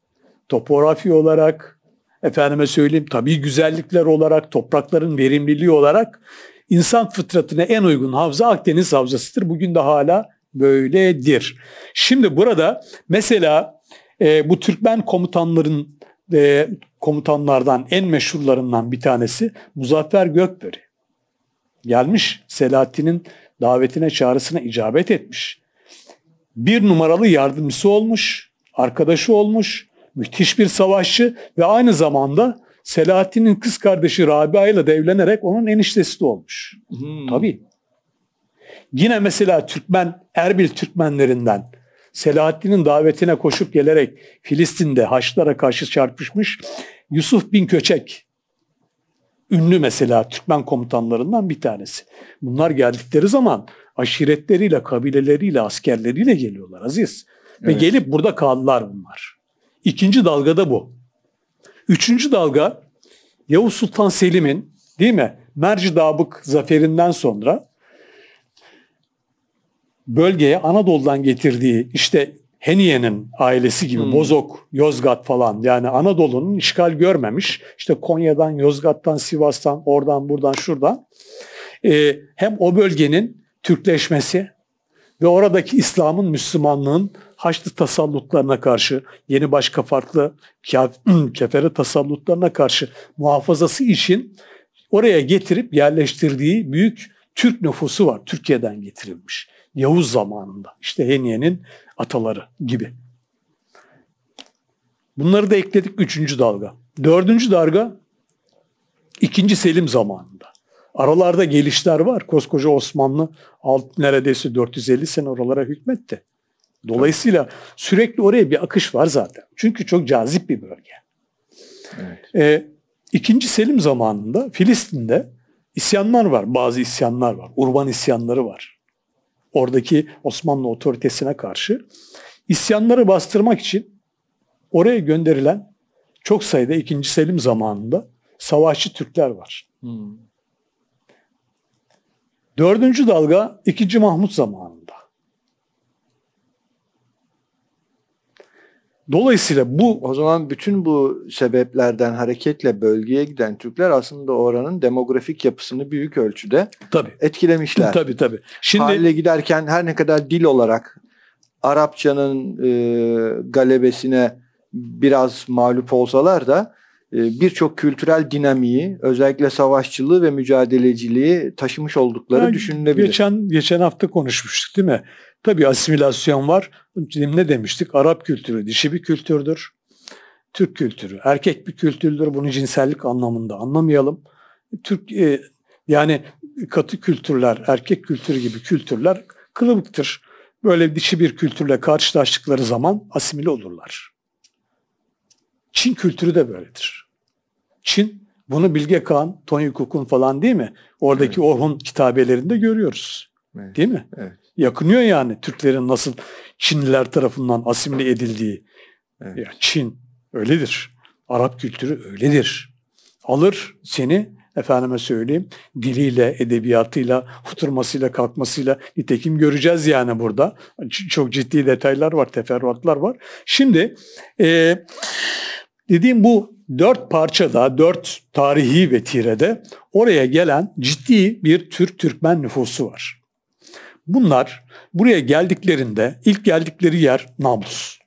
topografi olarak, efendime söyleyeyim tabii güzellikler olarak, toprakların verimliliği olarak insan fıtratına en uygun havza Akdeniz havzasıdır. Bugün de hala böyledir. Şimdi burada mesela e, bu Türkmen komutanların e, komutanlardan en meşhurlarından bir tanesi Muzaffer Gökberi. Gelmiş Selahattin'in davetine çağrısına icabet etmiş. Bir numaralı yardımcısı olmuş, arkadaşı olmuş müthiş bir savaşçı ve aynı zamanda Selahattin'in kız kardeşi Rabia ile de evlenerek onun eniştesi de olmuş. Hmm. Tabii. Yine mesela Türkmen, Erbil Türkmenlerinden Selahattin'in davetine koşup gelerek Filistin'de Haçlara karşı çarpışmış Yusuf bin Köçek ünlü mesela Türkmen komutanlarından bir tanesi. Bunlar geldikleri zaman aşiretleriyle, kabileleriyle, askerleriyle geliyorlar Aziz. Evet. Ve gelip burada kaldılar bunlar. İkinci dalgada bu. Üçüncü dalga Yavuz Sultan Selim'in değil mi Merci Dabık zaferinden sonra bölgeye Anadolu'dan getirdiği işte Heniye'nin ailesi gibi hmm. Bozok, Yozgat falan yani Anadolu'nun işgal görmemiş. işte Konya'dan, Yozgat'tan, Sivas'tan, oradan, buradan, şuradan. Ee, hem o bölgenin Türkleşmesi ve oradaki İslam'ın, Müslümanlığın Haçlı tasallutlarına karşı, yeni başka farklı kefere tasallutlarına karşı muhafazası için oraya getirip yerleştirdiği büyük Türk nüfusu var. Türkiye'den getirilmiş. Yavuz zamanında. İşte Heniye'nin ataları gibi. Bunları da ekledik üçüncü dalga. Dördüncü dalga ikinci Selim zamanında. Aralarda gelişler var. Koskoca Osmanlı alt, neredeyse 450 sene oralara hükmetti. Dolayısıyla sürekli oraya bir akış var zaten. Çünkü çok cazip bir bölge. Evet. Ee, İkinci Selim zamanında Filistin'de isyanlar var. Bazı isyanlar var. Urban isyanları var. Oradaki Osmanlı otoritesine karşı. isyanları bastırmak için oraya gönderilen çok sayıda 2. Selim zamanında savaşçı Türkler var. Hmm. Dördüncü dalga 2. Mahmut zamanı. Dolayısıyla bu o zaman bütün bu sebeplerden hareketle bölgeye giden Türkler aslında oranın demografik yapısını büyük ölçüde tabii. etkilemişler. Tabii tabii. Şimdi Hale giderken her ne kadar dil olarak Arapçanın e, galebesine biraz mağlup olsalar da e, birçok kültürel dinamiği, özellikle savaşçılığı ve mücadeleciliği taşımış oldukları yani düşünülebilir. Geçen geçen hafta konuşmuştuk değil mi? Tabii asimilasyon var. Ne demiştik? Arap kültürü dişi bir kültürdür. Türk kültürü erkek bir kültürdür. Bunu cinsellik anlamında anlamayalım. Türk e, yani katı kültürler, erkek kültürü gibi kültürler kılıbıktır. Böyle dişi bir kültürle karşılaştıkları zaman asimile olurlar. Çin kültürü de böyledir. Çin bunu Bilge Kağan, Tony Cook'un falan değil mi? Oradaki evet. Orhun kitabelerinde görüyoruz. Evet. Değil mi? Evet. Yakınıyor yani Türklerin nasıl Çinliler tarafından asimile edildiği. Evet. Ya Çin öyledir. Arap kültürü öyledir. Alır seni efendime söyleyeyim diliyle, edebiyatıyla, oturmasıyla, kalkmasıyla nitekim göreceğiz yani burada. Çok ciddi detaylar var, teferruatlar var. Şimdi e, Dediğim bu dört parçada, dört tarihi ve tirede oraya gelen ciddi bir Türk-Türkmen nüfusu var. Bunlar buraya geldiklerinde ilk geldikleri yer Nablus.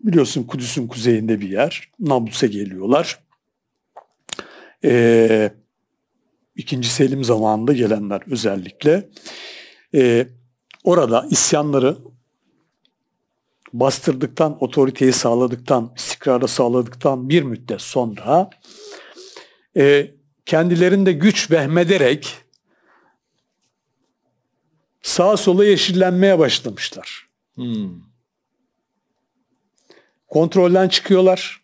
Biliyorsun Kudüs'ün kuzeyinde bir yer. Nablus'a geliyorlar. Ee, İkinci Selim zamanında gelenler özellikle. Ee, orada isyanları bastırdıktan, otoriteyi sağladıktan, istikrarı sağladıktan bir müddet sonra e, kendilerinde güç vehmederek sağa sola yeşillenmeye başlamışlar. Hmm. Kontrolden çıkıyorlar.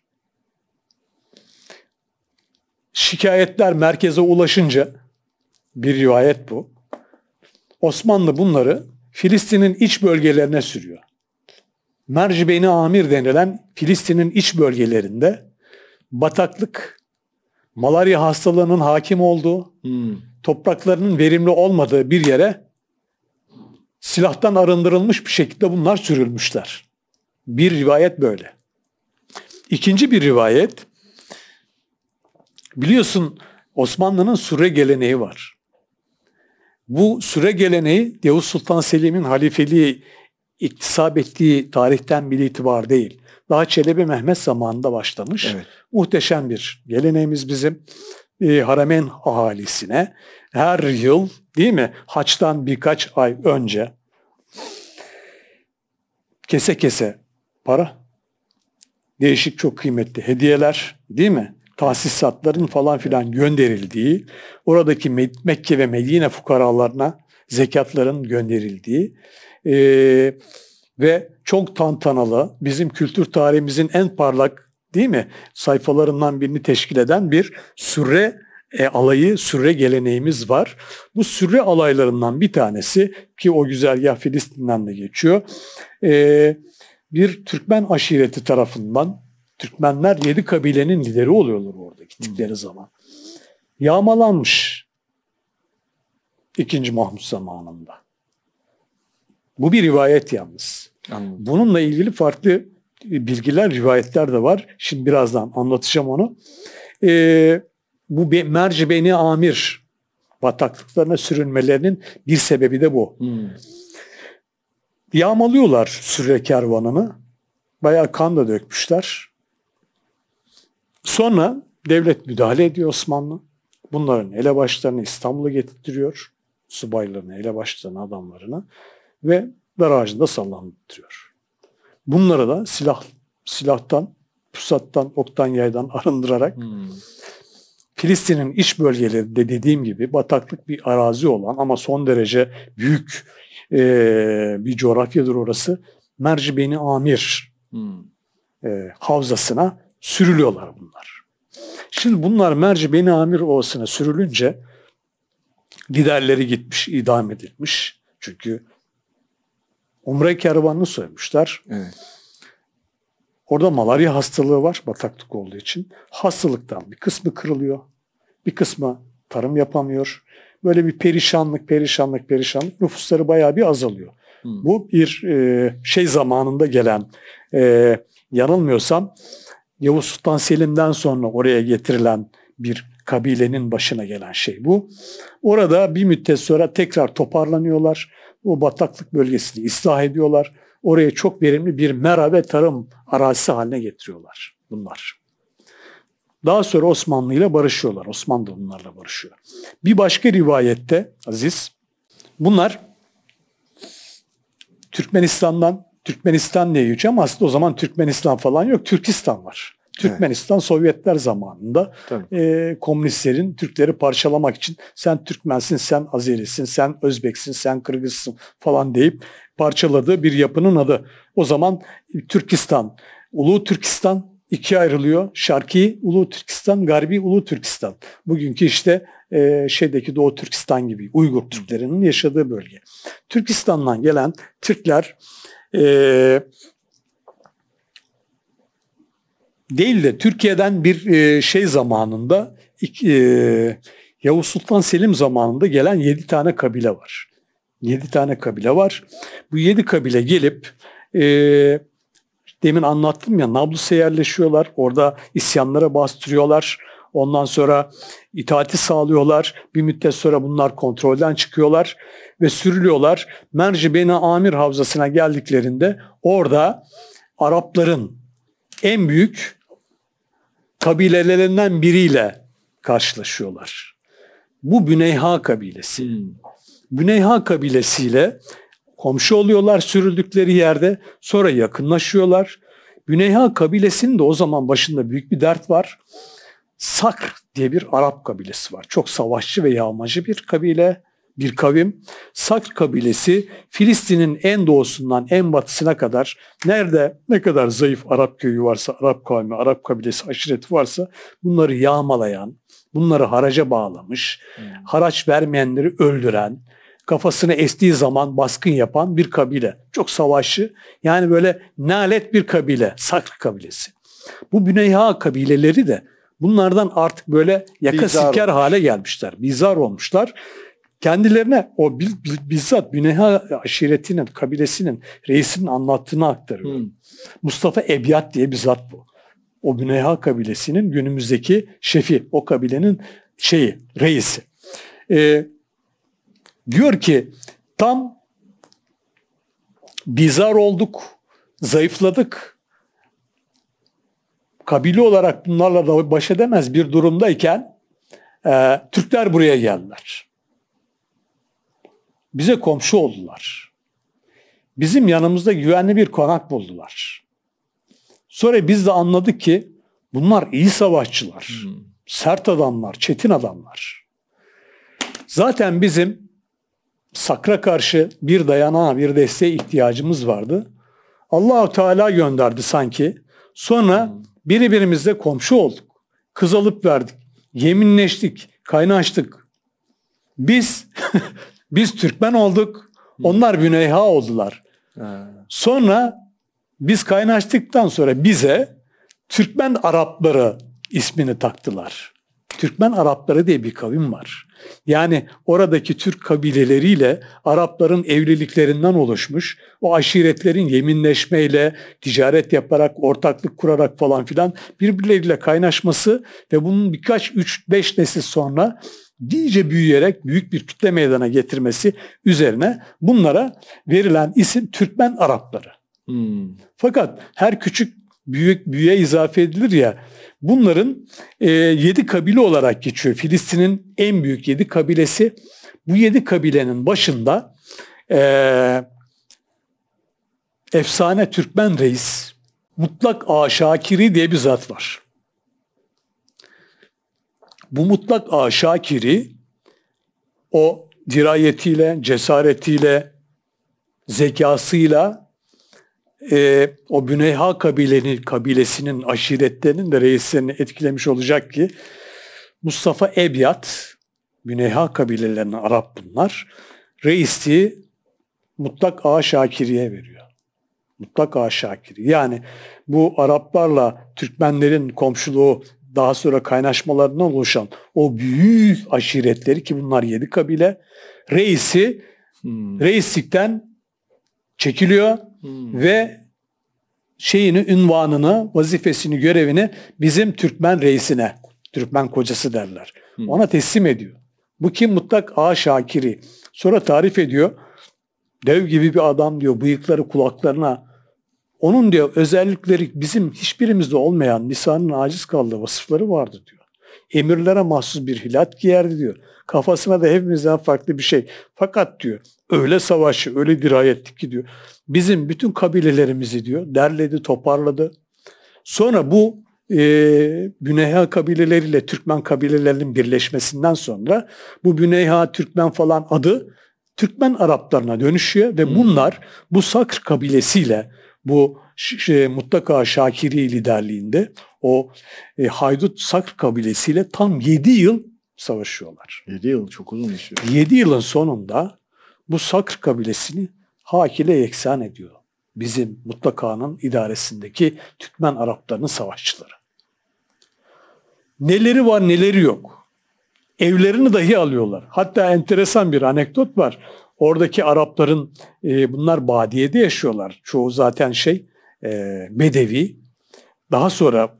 Şikayetler merkeze ulaşınca bir rivayet bu. Osmanlı bunları Filistin'in iç bölgelerine sürüyor. Mercibeni Amir denilen Filistin'in iç bölgelerinde bataklık, malaria hastalığının hakim olduğu, hmm. topraklarının verimli olmadığı bir yere silahtan arındırılmış bir şekilde bunlar sürülmüşler. Bir rivayet böyle. İkinci bir rivayet, biliyorsun Osmanlı'nın süre geleneği var. Bu süre geleneği Yavuz Sultan Selim'in halifeliği iktisap ettiği tarihten bir itibar değil. Daha Çelebi Mehmet zamanında başlamış. Evet. Muhteşem bir geleneğimiz bizim. E, haramen ahalisine her yıl değil mi haçtan birkaç ay önce kese kese para değişik çok kıymetli hediyeler değil mi? Tahsisatların falan filan gönderildiği, oradaki Mekke ve Medine fukaralarına zekatların gönderildiği e, ve çok tantanalı, bizim kültür tarihimizin en parlak değil mi sayfalarından birini teşkil eden bir sürre e, alayı, sürre geleneğimiz var. Bu sürre alaylarından bir tanesi ki o güzergah Filistin'den de geçiyor. E, bir Türkmen aşireti tarafından Türkmenler yedi kabilenin lideri oluyorlar orada gittikleri hmm. zaman. Yağmalanmış. İkinci Mahmut zamanında. Bu bir rivayet yalnız. Anladım. Bununla ilgili farklı e, bilgiler, rivayetler de var. Şimdi birazdan anlatacağım onu. Ee, bu mercibeni amir bataklıklarına sürünmelerinin bir sebebi de bu. Hmm. Yağmalıyorlar sürre kervanını. Bayağı kan da dökmüşler. Sonra devlet müdahale ediyor Osmanlı. Bunların elebaşlarını İstanbul'a getirtiyor. Subaylarını, elebaşlarını, adamlarını ve dar ağacında sallandırıyor. Bunlara da silah silahtan, pusattan, oktan, yaydan arındırarak hmm. Filistin'in iç bölgeleri dediğim gibi bataklık bir arazi olan ama son derece büyük e, bir coğrafyadır orası. Mercibeni Amir hmm. e, havzasına sürülüyorlar bunlar. Şimdi bunlar Mercibeni Amir Ovası'na sürülünce liderleri gitmiş, idam edilmiş. Çünkü Umre kervanını soymuşlar. Evet. Orada malaria hastalığı var bataklık olduğu için. Hastalıktan bir kısmı kırılıyor. Bir kısmı tarım yapamıyor. Böyle bir perişanlık, perişanlık, perişanlık nüfusları bayağı bir azalıyor. Hmm. Bu bir e, şey zamanında gelen e, yanılmıyorsam Yavuz Sultan Selim'den sonra oraya getirilen bir kabilenin başına gelen şey bu. Orada bir müddet sonra tekrar toparlanıyorlar bu bataklık bölgesini ıslah ediyorlar. Oraya çok verimli bir mera ve tarım arazisi haline getiriyorlar bunlar. Daha sonra Osmanlı ile barışıyorlar. Osmanlı da bunlarla barışıyor. Bir başka rivayette Aziz, bunlar Türkmenistan'dan, Türkmenistan diye geçiyor ama aslında o zaman Türkmenistan falan yok, Türkistan var. Türkmenistan Sovyetler zamanında e, komünistlerin Türkleri parçalamak için sen Türkmensin, sen Azerisin, sen Özbeksin, sen Kırgızsın falan deyip parçaladığı bir yapının adı. O zaman Türkistan, Ulu Türkistan ikiye ayrılıyor. Şarki Ulu Türkistan, Garbi Ulu Türkistan. Bugünkü işte e, şeydeki Doğu Türkistan gibi Uygur Türklerinin yaşadığı bölge. Türkistan'dan gelen Türkler e, değil de Türkiye'den bir e, şey zamanında e, Yavuz Sultan Selim zamanında gelen yedi tane kabile var. Yedi tane kabile var. Bu yedi kabile gelip e, demin anlattım ya Nablus'a yerleşiyorlar. Orada isyanlara bastırıyorlar. Ondan sonra itaati sağlıyorlar. Bir müddet sonra bunlar kontrolden çıkıyorlar ve sürülüyorlar. Merci Beni Amir Havzası'na geldiklerinde orada Arapların en büyük kabilelerinden biriyle karşılaşıyorlar. Bu Büneyha kabilesi. Hmm. Büneyha kabilesiyle komşu oluyorlar sürüldükleri yerde. Sonra yakınlaşıyorlar. Büneyha kabilesinin de o zaman başında büyük bir dert var. Sakr diye bir Arap kabilesi var. Çok savaşçı ve yağmacı bir kabile bir kavim. Sakr kabilesi Filistin'in en doğusundan en batısına kadar nerede ne kadar zayıf Arap köyü varsa, Arap kavmi, Arap kabilesi aşiret varsa bunları yağmalayan, bunları haraca bağlamış, hmm. haraç vermeyenleri öldüren, kafasını estiği zaman baskın yapan bir kabile. Çok savaşçı yani böyle nalet bir kabile Sakr kabilesi. Bu Büneyha kabileleri de bunlardan artık böyle yaka Bizar siker olmuş. hale gelmişler. Bizar olmuşlar kendilerine o bizzat Büneha aşiretinin, kabilesinin reisinin anlattığını aktarıyor. Hmm. Mustafa Ebyat diye bir zat bu. O Büneha kabilesinin günümüzdeki şefi, o kabilenin şeyi, reisi. Ee, diyor ki tam bizar olduk, zayıfladık. Kabile olarak bunlarla da baş edemez bir durumdayken e, Türkler buraya geldiler bize komşu oldular. Bizim yanımızda güvenli bir konak buldular. Sonra biz de anladık ki bunlar iyi savaşçılar, hmm. sert adamlar, çetin adamlar. Zaten bizim sakra karşı bir dayanağa, bir desteğe ihtiyacımız vardı. Allahu Teala gönderdi sanki. Sonra hmm. birbirimizle komşu olduk. Kız alıp verdik. Yeminleştik, kaynaştık. Biz Biz Türkmen olduk. Onlar Güneyha oldular. Sonra biz kaynaştıktan sonra bize Türkmen Arapları ismini taktılar. Türkmen Arapları diye bir kavim var. Yani oradaki Türk kabileleriyle Arapların evliliklerinden oluşmuş, o aşiretlerin yeminleşmeyle, ticaret yaparak, ortaklık kurarak falan filan birbirleriyle kaynaşması ve bunun birkaç üç beş nesil sonra iyice büyüyerek büyük bir kütle meydana getirmesi üzerine bunlara verilen isim Türkmen Arapları. Hmm. Fakat her küçük büyük büyüye izafe edilir ya bunların e, yedi kabile olarak geçiyor. Filistin'in en büyük yedi kabilesi. Bu yedi kabilenin başında e, efsane Türkmen reis mutlak aşakiri diye bir zat var. Bu mutlak aşakiri o dirayetiyle, cesaretiyle, zekasıyla e, o Büneyha kabilenin, kabilesinin, aşiretlerinin de reislerini etkilemiş olacak ki Mustafa Ebyat, Büneyha kabilelerinin Arap bunlar, reisliği mutlak A Şakiri'ye veriyor. Mutlak A Şakiri. Yani bu Araplarla Türkmenlerin komşuluğu daha sonra kaynaşmalarından oluşan o büyük aşiretleri ki bunlar yedi kabile reisi hmm. reislikten çekiliyor hmm. ve şeyini, ünvanını, vazifesini, görevini bizim Türkmen reisine, Türkmen kocası derler. Hmm. Ona teslim ediyor. Bu kim? Mutlak A Şakiri. Sonra tarif ediyor. Dev gibi bir adam diyor. Bıyıkları kulaklarına onun diyor özellikleri bizim hiçbirimizde olmayan lisanın aciz kaldığı vasıfları vardı diyor. Emirlere mahsus bir hilat giyerdi diyor. Kafasına da hepimizden farklı bir şey. Fakat diyor öyle savaşı, öyle dirayetlik ki diyor. Bizim bütün kabilelerimizi diyor derledi, toparladı. Sonra bu e, Büneyha kabileleriyle Türkmen kabilelerinin birleşmesinden sonra bu Büneyha, Türkmen falan adı Türkmen Araplarına dönüşüyor ve bunlar bu Sakr kabilesiyle bu şey, mutlaka Şakiri liderliğinde o e, Haydut Sakr kabilesiyle tam 7 yıl savaşıyorlar. 7 yıl çok uzun bir süre. 7 yılın sonunda bu Sakr kabilesini Hakile yeksan ediyor. Bizim mutlakanın idaresindeki Türkmen Araplarının savaşçıları. Neleri var neleri yok. Evlerini dahi alıyorlar. Hatta enteresan bir anekdot var. Oradaki Arapların e, bunlar badiyede yaşıyorlar. Çoğu zaten şey e, Bedevi. Daha sonra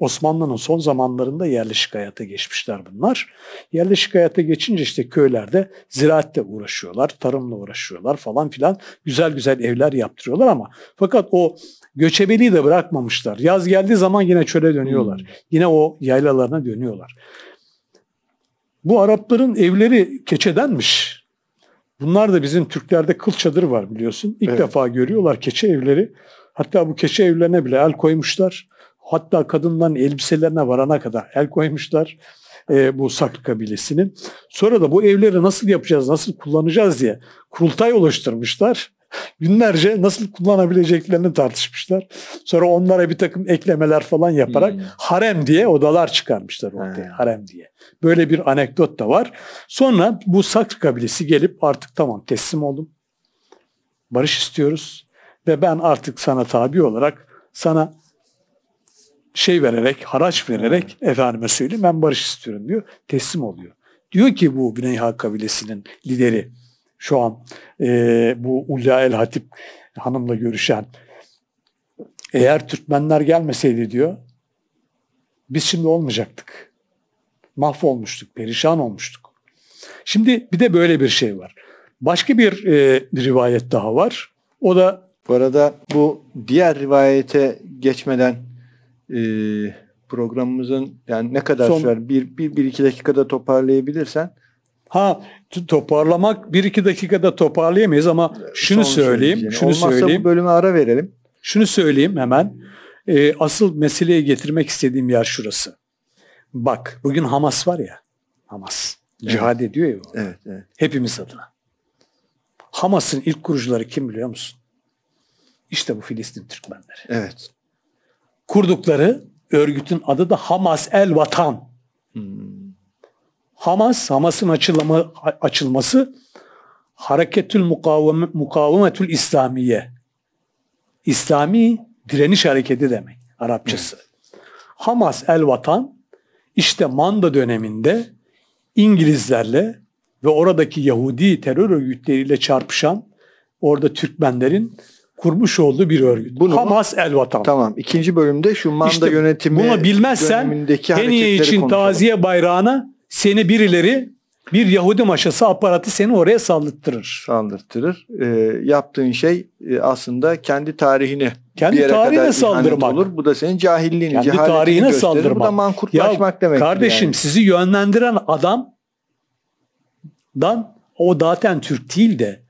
Osmanlı'nın son zamanlarında yerleşik hayata geçmişler bunlar. Yerleşik hayata geçince işte köylerde ziraatle uğraşıyorlar, tarımla uğraşıyorlar falan filan. Güzel güzel evler yaptırıyorlar ama fakat o göçebeliği de bırakmamışlar. Yaz geldiği zaman yine çöle dönüyorlar. Hmm. Yine o yaylalarına dönüyorlar. Bu Arapların evleri keçedenmiş. Bunlar da bizim Türklerde kıl çadır var biliyorsun. İlk evet. defa görüyorlar keçe evleri. Hatta bu keçe evlerine bile el koymuşlar. Hatta kadınların elbiselerine varana kadar el koymuşlar e, bu Saklı kabilesinin. Sonra da bu evleri nasıl yapacağız, nasıl kullanacağız diye kurultay oluşturmuşlar. Günlerce nasıl kullanabileceklerini tartışmışlar. Sonra onlara bir takım eklemeler falan yaparak hmm. harem diye odalar çıkarmışlar orada. Hmm. Harem diye. Böyle bir anekdot da var. Sonra bu Sakr kabilesi gelip artık tamam teslim oldum. Barış istiyoruz. Ve ben artık sana tabi olarak sana şey vererek, haraç vererek hmm. efendime söyleyeyim ben barış istiyorum diyor. Teslim oluyor. Diyor ki bu Güneyha kabilesinin lideri şu an e, bu Ulla El Hatip hanımla görüşen eğer Türkmenler gelmeseydi diyor biz şimdi olmayacaktık. Mahvolmuştuk, perişan olmuştuk. Şimdi bir de böyle bir şey var. Başka bir e, rivayet daha var. O da bu arada bu diğer rivayete geçmeden e, programımızın yani ne kadar son, sürer? Bir, bir, bir iki dakikada toparlayabilirsen Ha toparlamak bir iki dakikada toparlayamayız ama şunu Son söyleyeyim. Şunu Olmazsa söyleyeyim. bu bölüme ara verelim. Şunu söyleyeyim hemen. E, asıl meseleyi getirmek istediğim yer şurası. Bak bugün Hamas var ya. Hamas. Evet. Cihad ediyor ya. Evet, evet. Hepimiz adına. Hamas'ın ilk kurucuları kim biliyor musun? İşte bu Filistin Türkmenleri. Evet. Kurdukları örgütün adı da Hamas El Vatan. Hmm. Hamas, Hamas'ın açılama, açılması Hareketül Mukaveme, Mukavemetül İslamiye. İslami direniş hareketi demek Arapçası. Hamas el vatan işte Manda döneminde İngilizlerle ve oradaki Yahudi terör örgütleriyle çarpışan orada Türkmenlerin kurmuş olduğu bir örgüt. Bunu, Hamas El Vatan. Tamam. İkinci bölümde şu Manda işte yönetimi buna bilmezsen Heniye için konuşalım. taziye bayrağına seni birileri bir Yahudi maşası aparatı seni oraya saldırttırır. Saldırttırır. E, ee, yaptığın şey e, aslında kendi tarihini kendi bir yere tarihine kadar saldırmak olur. Bu da senin cahilliğini, kendi tarihine gösterir. saldırmak. Bu da mankurtlaşmak demek. Kardeşim yani. sizi yönlendiren adam dan o zaten Türk değil de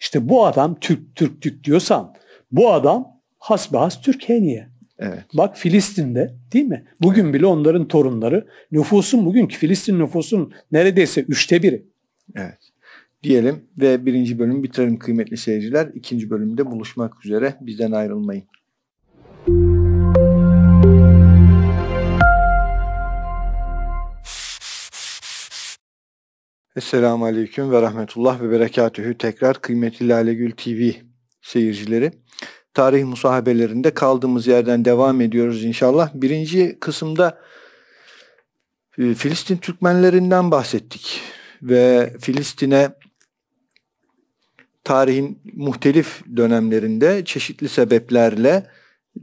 işte bu adam Türk Türk Türk diyorsan bu adam hasbihas Türkiye'ye. Evet. Bak Filistin'de değil mi? Bugün bile onların torunları nüfusun bugünkü Filistin nüfusun neredeyse üçte biri. Evet. Diyelim ve birinci bölümü bitirelim kıymetli seyirciler. İkinci bölümde buluşmak üzere. Bizden ayrılmayın. Esselamu Aleyküm ve Rahmetullah ve Berekatühü. Tekrar kıymetli Lale Gül TV seyircileri tarih musahabelerinde kaldığımız yerden devam ediyoruz inşallah. Birinci kısımda e, Filistin Türkmenlerinden bahsettik ve Filistin'e tarihin muhtelif dönemlerinde çeşitli sebeplerle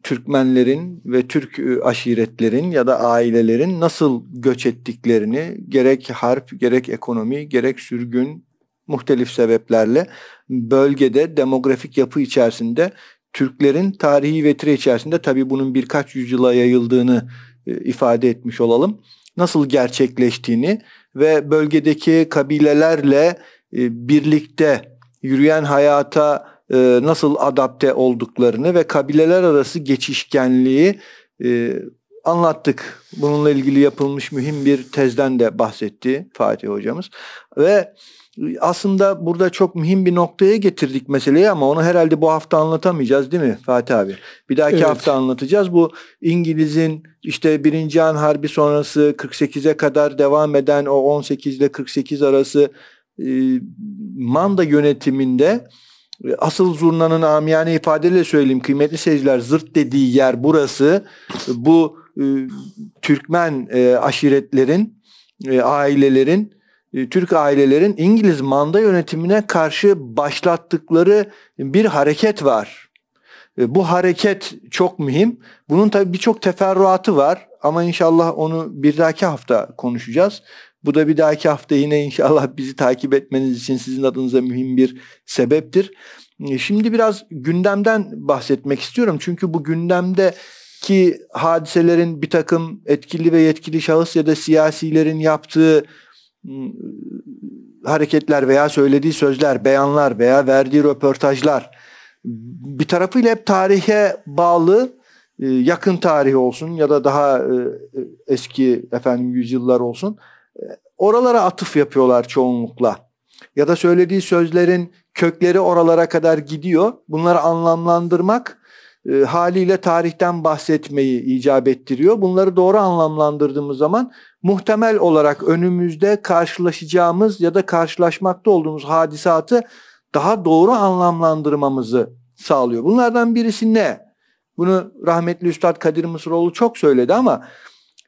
Türkmenlerin ve Türk e, aşiretlerin ya da ailelerin nasıl göç ettiklerini gerek harp, gerek ekonomi, gerek sürgün muhtelif sebeplerle bölgede demografik yapı içerisinde Türklerin tarihi vetire içerisinde tabii bunun birkaç yüzyıla yayıldığını e, ifade etmiş olalım. Nasıl gerçekleştiğini ve bölgedeki kabilelerle e, birlikte yürüyen hayata e, nasıl adapte olduklarını ve kabileler arası geçişkenliği anlattık. Bununla ilgili yapılmış mühim bir tezden de bahsetti Fatih hocamız. Ve aslında burada çok mühim bir noktaya getirdik meseleyi ama onu herhalde bu hafta anlatamayacağız değil mi Fatih abi? Bir dahaki evet. hafta anlatacağız. Bu İngiliz'in işte Birinci Can Harbi sonrası 48'e kadar devam eden o 18 ile 48 arası e, manda yönetiminde e, asıl zurnanın amiyane ifadeyle söyleyeyim kıymetli seyirciler zırt dediği yer burası. Bu e, Türkmen e, aşiretlerin, e, ailelerin e, Türk ailelerin İngiliz manda yönetimine karşı başlattıkları bir hareket var. E, bu hareket çok mühim. Bunun tabii birçok teferruatı var ama inşallah onu bir dahaki hafta konuşacağız. Bu da bir dahaki hafta yine inşallah bizi takip etmeniz için sizin adınıza mühim bir sebeptir. E, şimdi biraz gündemden bahsetmek istiyorum. Çünkü bu gündemde ki hadiselerin bir takım etkili ve yetkili şahıs ya da siyasilerin yaptığı hareketler veya söylediği sözler, beyanlar veya verdiği röportajlar bir tarafıyla hep tarihe bağlı e, yakın tarih olsun ya da daha e, e, eski efendim yüzyıllar olsun oralara atıf yapıyorlar çoğunlukla. Ya da söylediği sözlerin kökleri oralara kadar gidiyor. Bunları anlamlandırmak e, haliyle tarihten bahsetmeyi icap ettiriyor. Bunları doğru anlamlandırdığımız zaman muhtemel olarak önümüzde karşılaşacağımız ya da karşılaşmakta olduğumuz hadisatı daha doğru anlamlandırmamızı sağlıyor. Bunlardan birisi ne? Bunu rahmetli Üstad Kadir Mısıroğlu çok söyledi ama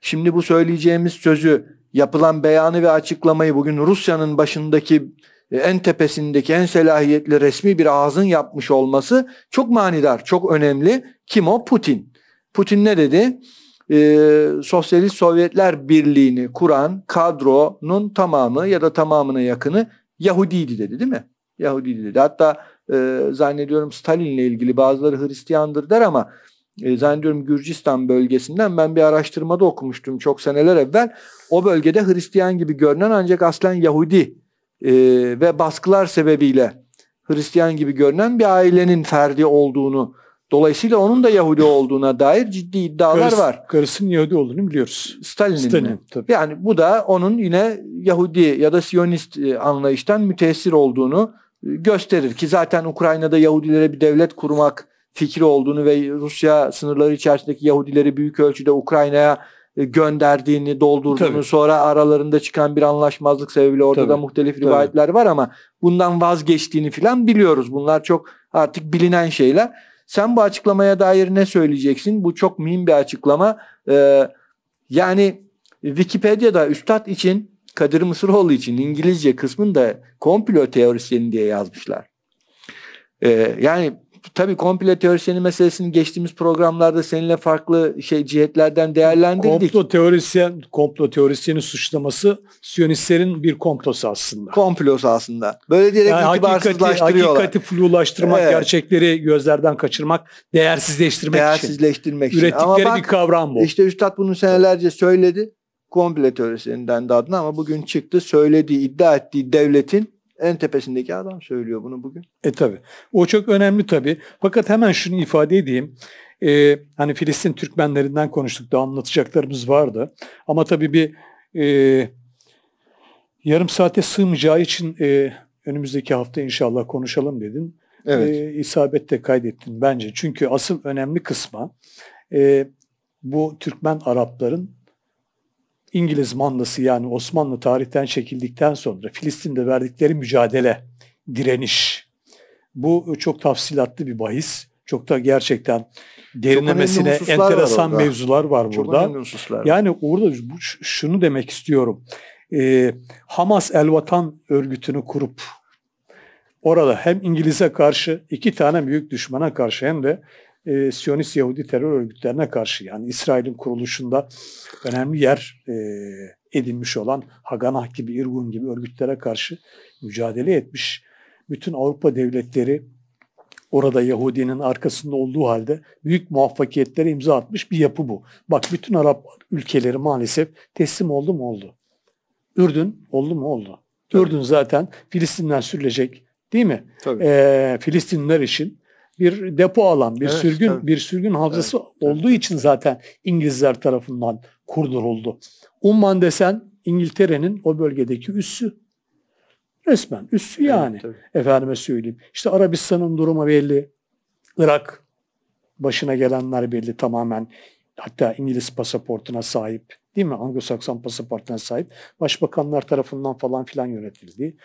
şimdi bu söyleyeceğimiz sözü, yapılan beyanı ve açıklamayı bugün Rusya'nın başındaki e, en tepesindeki en selahiyetli resmi bir ağzın yapmış olması çok manidar, çok önemli. Kim o? Putin. Putin ne dedi? Ee, Sosyalist Sovyetler Birliği'ni kuran kadronun tamamı ya da tamamına yakını Yahudiydi dedi değil mi? Yahudiydi dedi. Hatta e, zannediyorum Stalin'le ilgili bazıları Hristiyandır der ama e, zannediyorum Gürcistan bölgesinden ben bir araştırmada okumuştum çok seneler evvel. O bölgede Hristiyan gibi görünen ancak aslen Yahudi e, ve baskılar sebebiyle Hristiyan gibi görünen bir ailenin ferdi olduğunu dolayısıyla onun da Yahudi olduğuna dair ciddi iddialar Karısı, var. Karısının Yahudi olduğunu biliyoruz. Stalin'in. Stalin, tabii. Yani bu da onun yine Yahudi ya da Siyonist e, anlayıştan müteessir olduğunu e, gösterir ki zaten Ukrayna'da Yahudilere bir devlet kurmak fikri olduğunu ve Rusya sınırları içerisindeki Yahudileri büyük ölçüde Ukrayna'ya e, gönderdiğini, doldurduğunu Tabii. sonra aralarında çıkan bir anlaşmazlık sebebiyle orada Tabii. da muhtelif rivayetler Tabii. var ama bundan vazgeçtiğini filan biliyoruz. Bunlar çok artık bilinen şeyler. Sen bu açıklamaya dair ne söyleyeceksin? Bu çok mühim bir açıklama. Ee, yani Wikipedia'da Üstad için, Kadir Mısıroğlu için İngilizce kısmında komplo teorisyeni diye yazmışlar. Ee, yani tabii komplo teorisyeni meselesini geçtiğimiz programlarda seninle farklı şey cihetlerden değerlendirdik. Komplo teorisyen, komplo teorisyenin suçlaması Siyonistlerin bir komplosu aslında. Komplosu aslında. Böyle diyerek yani itibarsızlaştırıyorlar. Hakikati, hakikati flulaştırmak, evet. gerçekleri gözlerden kaçırmak, değersizleştirmek, değersizleştirmek için. için. Ürettikleri ama bak, bir kavram bu. İşte Üstad bunu senelerce söyledi. Komple teorisyeniden de adına ama bugün çıktı söylediği iddia ettiği devletin en tepesindeki adam söylüyor bunu bugün. E tabi. O çok önemli tabi. Fakat hemen şunu ifade edeyim. Ee, hani Filistin Türkmenlerinden konuştuk da anlatacaklarımız vardı. Ama tabi bir e, yarım saate sığmayacağı için e, önümüzdeki hafta inşallah konuşalım dedin. Evet. E, isabet de kaydettin bence. Çünkü asıl önemli kısma e, bu Türkmen Arapların İngiliz mandası yani Osmanlı tarihten çekildikten sonra Filistin'de verdikleri mücadele, direniş. Bu çok tafsilatlı bir bahis. Çok da gerçekten derinlemesine enteresan var mevzular var çok burada. Yani orada şunu demek istiyorum. Ee, Hamas El Vatan örgütünü kurup orada hem İngiliz'e karşı iki tane büyük düşmana karşı hem de e, Siyonist Yahudi terör örgütlerine karşı yani İsrail'in kuruluşunda önemli yer e, edinmiş olan Haganah gibi, Irgun gibi örgütlere karşı mücadele etmiş. Bütün Avrupa devletleri orada Yahudinin arkasında olduğu halde büyük muvaffakiyetlere imza atmış bir yapı bu. Bak bütün Arap ülkeleri maalesef teslim oldu mu oldu. Ürdün oldu mu oldu. Tabii. Ürdün zaten Filistin'den sürülecek değil mi? Tabii. Ee, Filistinliler için bir depo alan, bir evet, sürgün tabii. bir sürgün havzası evet, olduğu evet. için zaten İngilizler tarafından kurduruldu. Umman desen İngiltere'nin o bölgedeki üssü. Resmen üssü yani. Evet, Efendime söyleyeyim. İşte Arabistan'ın durumu belli. Irak başına gelenler belli tamamen. Hatta İngiliz pasaportuna sahip değil mi? Anglo-Sakson pasaportuna sahip başbakanlar tarafından falan filan yönetildi.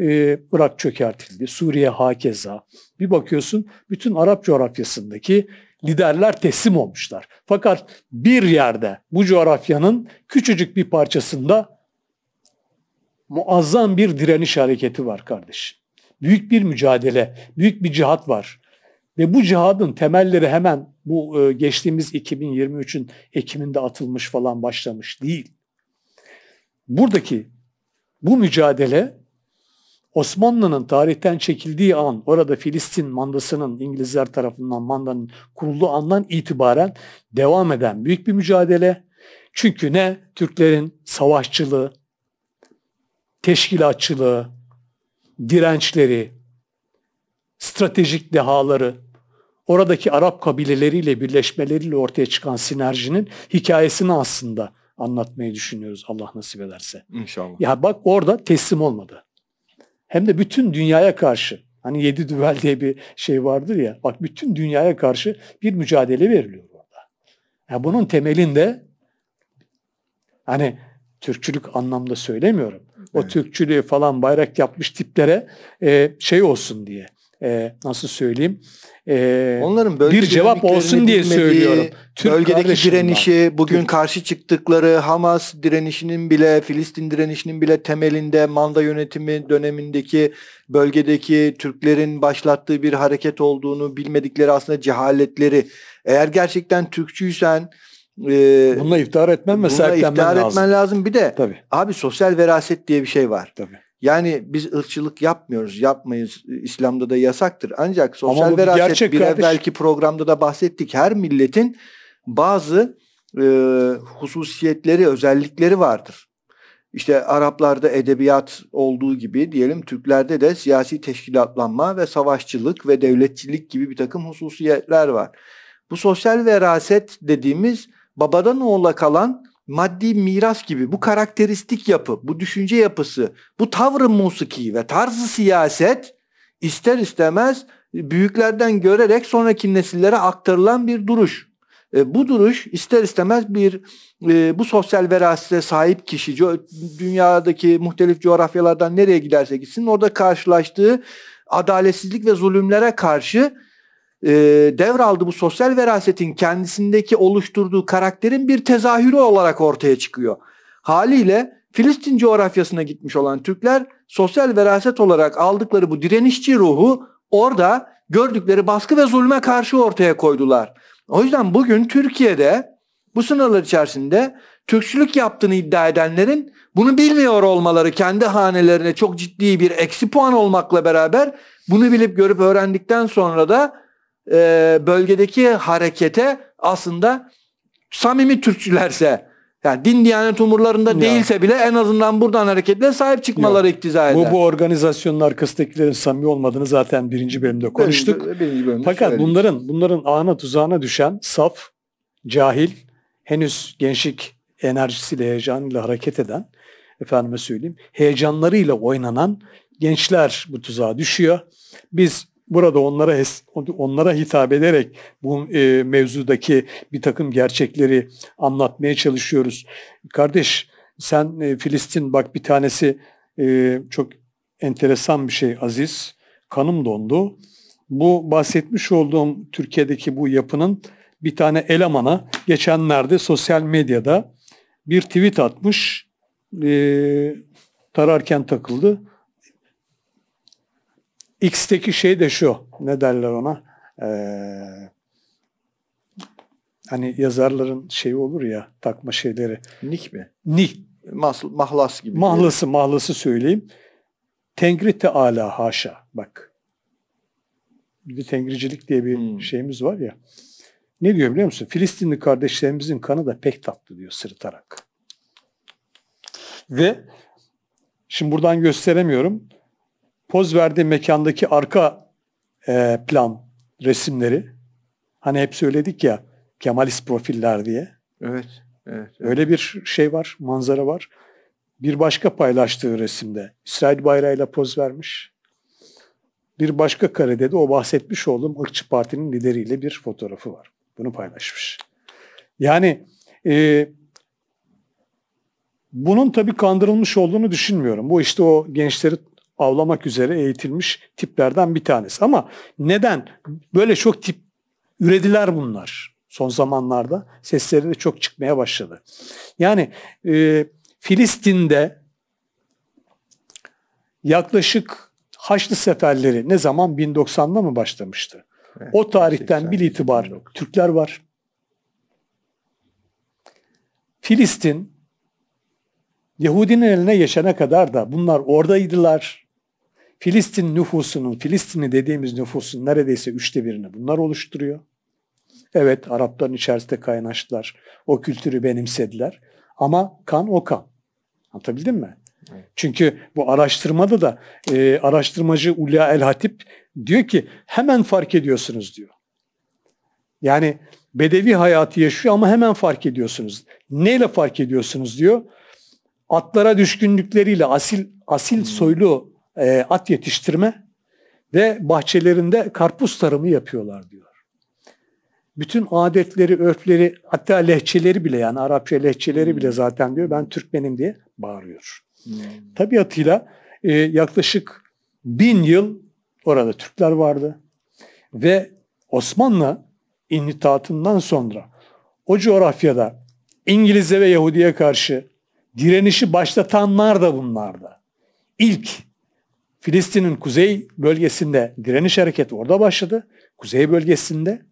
Ee, Irak çökertildi. Suriye hakeza. Bir bakıyorsun bütün Arap coğrafyasındaki liderler teslim olmuşlar. Fakat bir yerde bu coğrafyanın küçücük bir parçasında muazzam bir direniş hareketi var kardeşim. Büyük bir mücadele, büyük bir cihat var. Ve bu cihadın temelleri hemen bu e, geçtiğimiz 2023'ün Ekim'inde atılmış falan başlamış değil. Buradaki bu mücadele Osmanlı'nın tarihten çekildiği an, orada Filistin mandasının İngilizler tarafından mandanın kurulduğu andan itibaren devam eden büyük bir mücadele. Çünkü ne? Türklerin savaşçılığı, teşkilatçılığı, dirençleri, stratejik dehaları, oradaki Arap kabileleriyle birleşmeleriyle ortaya çıkan sinerjinin hikayesini aslında anlatmayı düşünüyoruz Allah nasip ederse. İnşallah. Ya bak orada teslim olmadı. Hem de bütün dünyaya karşı hani yedi düvel diye bir şey vardır ya bak bütün dünyaya karşı bir mücadele veriliyor orada. Ya bunun temelinde hani Türkçülük anlamda söylemiyorum. Evet. O Türkçülüğü falan bayrak yapmış tiplere e, şey olsun diye e, nasıl söyleyeyim e, onların bir cevap olsun diye söylüyorum. Türk bölgedeki direnişi, bugün Türk. karşı çıktıkları Hamas direnişinin bile Filistin direnişinin bile temelinde manda yönetimi dönemindeki bölgedeki Türklerin başlattığı bir hareket olduğunu bilmedikleri aslında cehaletleri. Eğer gerçekten Türkçüysen e, bununla iftihar etmen ve sahiplenmen lazım. etmen lazım. Bir de Tabii. abi sosyal veraset diye bir şey var. Tabii. Yani biz ırkçılık yapmıyoruz, yapmayız. İslam'da da yasaktır. Ancak sosyal veraset bir evvelki programda da bahsettik. Her milletin bazı e, hususiyetleri, özellikleri vardır. İşte Araplarda edebiyat olduğu gibi diyelim Türklerde de siyasi teşkilatlanma ve savaşçılık ve devletçilik gibi bir takım hususiyetler var. Bu sosyal veraset dediğimiz babadan oğula kalan maddi miras gibi bu karakteristik yapı, bu düşünce yapısı, bu tavrı musiki ve tarzı siyaset ister istemez büyüklerden görerek sonraki nesillere aktarılan bir duruş. E, bu duruş ister istemez bir e, bu sosyal verasete sahip kişi dünyadaki muhtelif coğrafyalardan nereye giderse gitsin orada karşılaştığı adaletsizlik ve zulümlere karşı e, devraldı bu sosyal verasetin kendisindeki oluşturduğu karakterin bir tezahürü olarak ortaya çıkıyor. Haliyle Filistin coğrafyasına gitmiş olan Türkler sosyal veraset olarak aldıkları bu direnişçi ruhu orada gördükleri baskı ve zulme karşı ortaya koydular. O yüzden bugün Türkiye'de bu sınırlar içerisinde Türkçülük yaptığını iddia edenlerin bunu bilmiyor olmaları kendi hanelerine çok ciddi bir eksi puan olmakla beraber bunu bilip görüp öğrendikten sonra da e, bölgedeki harekete aslında samimi Türkçülerse yani din diyanet umurlarında değilse bile en azından buradan hareketle sahip çıkmaları Yok. iktiza eder. Bu, bu organizasyonun arkasındakilerin samimi olmadığını zaten birinci bölümde konuştuk. Birinci, birinci bölümde Fakat bunların bunların ana tuzağına düşen saf, cahil, henüz gençlik enerjisiyle, heyecanıyla hareket eden, efendime söyleyeyim, heyecanlarıyla oynanan gençler bu tuzağa düşüyor. Biz burada onlara onlara hitap ederek bu e, mevzudaki bir takım gerçekleri anlatmaya çalışıyoruz. Kardeş sen e, Filistin bak bir tanesi e, çok enteresan bir şey Aziz. Kanım dondu. Bu bahsetmiş olduğum Türkiye'deki bu yapının bir tane elemana geçenlerde sosyal medyada bir tweet atmış. E, tararken takıldı. X'teki şey de şu. Ne derler ona? Ee, hani yazarların şeyi olur ya takma şeyleri. Nik mi? Nik. Mas, mahlas gibi. Mahlası diye. mahlası söyleyeyim. Tengri Teala haşa bak. Bir de tengricilik diye bir hmm. şeyimiz var ya. Ne diyor biliyor musun? Filistinli kardeşlerimizin kanı da pek tatlı diyor sırıtarak. Ve şimdi buradan gösteremiyorum poz verdiği mekandaki arka e, plan resimleri. Hani hep söyledik ya Kemalist profiller diye. Evet, evet, evet. Öyle bir şey var, manzara var. Bir başka paylaştığı resimde İsrail bayrağıyla poz vermiş. Bir başka karede de o bahsetmiş olduğum ırkçı partinin lideriyle bir fotoğrafı var. Bunu paylaşmış. Yani e, bunun tabii kandırılmış olduğunu düşünmüyorum. Bu işte o gençleri avlamak üzere eğitilmiş tiplerden bir tanesi. Ama neden? Böyle çok tip ürediler bunlar son zamanlarda. Sesleri de çok çıkmaya başladı. Yani e, Filistin'de yaklaşık Haçlı Seferleri ne zaman? 1090'da mı başlamıştı? Evet, o tarihten bir itibar 19. Türkler var. Filistin Yahudi'nin eline geçene kadar da bunlar oradaydılar. Filistin nüfusunun, Filistin'i dediğimiz nüfusun neredeyse üçte birini bunlar oluşturuyor. Evet Arapların içerisinde kaynaştılar. O kültürü benimsediler. Ama kan o kan. Anlatabildim mi? Çünkü bu araştırmada da e, araştırmacı Ulya El Hatip diyor ki hemen fark ediyorsunuz diyor. Yani bedevi hayatı yaşıyor ama hemen fark ediyorsunuz. Neyle fark ediyorsunuz diyor. Atlara düşkünlükleriyle, asil asil hmm. soylu e, at yetiştirme ve bahçelerinde karpuz tarımı yapıyorlar diyor. Bütün adetleri, örfleri hatta lehçeleri bile yani Arapça lehçeleri bile hmm. zaten diyor ben Türkmenim diye bağırıyor. Hmm. Tabiatıyla e, yaklaşık bin yıl orada Türkler vardı ve Osmanlı inhitatından sonra o coğrafyada İngiliz'e ve Yahudi'ye karşı direnişi başlatanlar da bunlardı. İlk Filistin'in kuzey bölgesinde direniş hareketi orada başladı. Kuzey bölgesinde.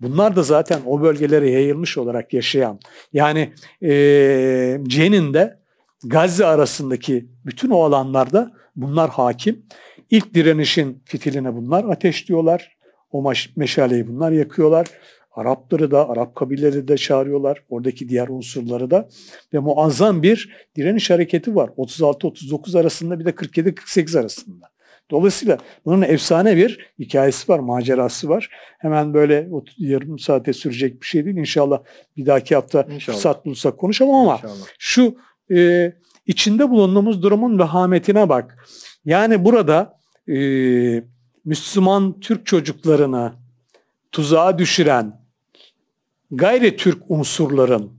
Bunlar da zaten o bölgelere yayılmış olarak yaşayan. Yani e, Cenin'de Gazze arasındaki bütün o alanlarda bunlar hakim. İlk direnişin fitiline bunlar ateşliyorlar. O meşaleyi bunlar yakıyorlar. Arapları da, Arap kabileleri de çağırıyorlar. Oradaki diğer unsurları da. Ve muazzam bir direniş hareketi var. 36-39 arasında bir de 47-48 arasında. Dolayısıyla bunun efsane bir hikayesi var, macerası var. Hemen böyle yarım saate sürecek bir şey değil. İnşallah bir dahaki hafta İnşallah. fırsat bulursak konuşalım ama İnşallah. şu e, içinde bulunduğumuz durumun vehametine bak. Yani burada e, Müslüman Türk çocuklarını tuzağa düşüren, gayri Türk unsurların,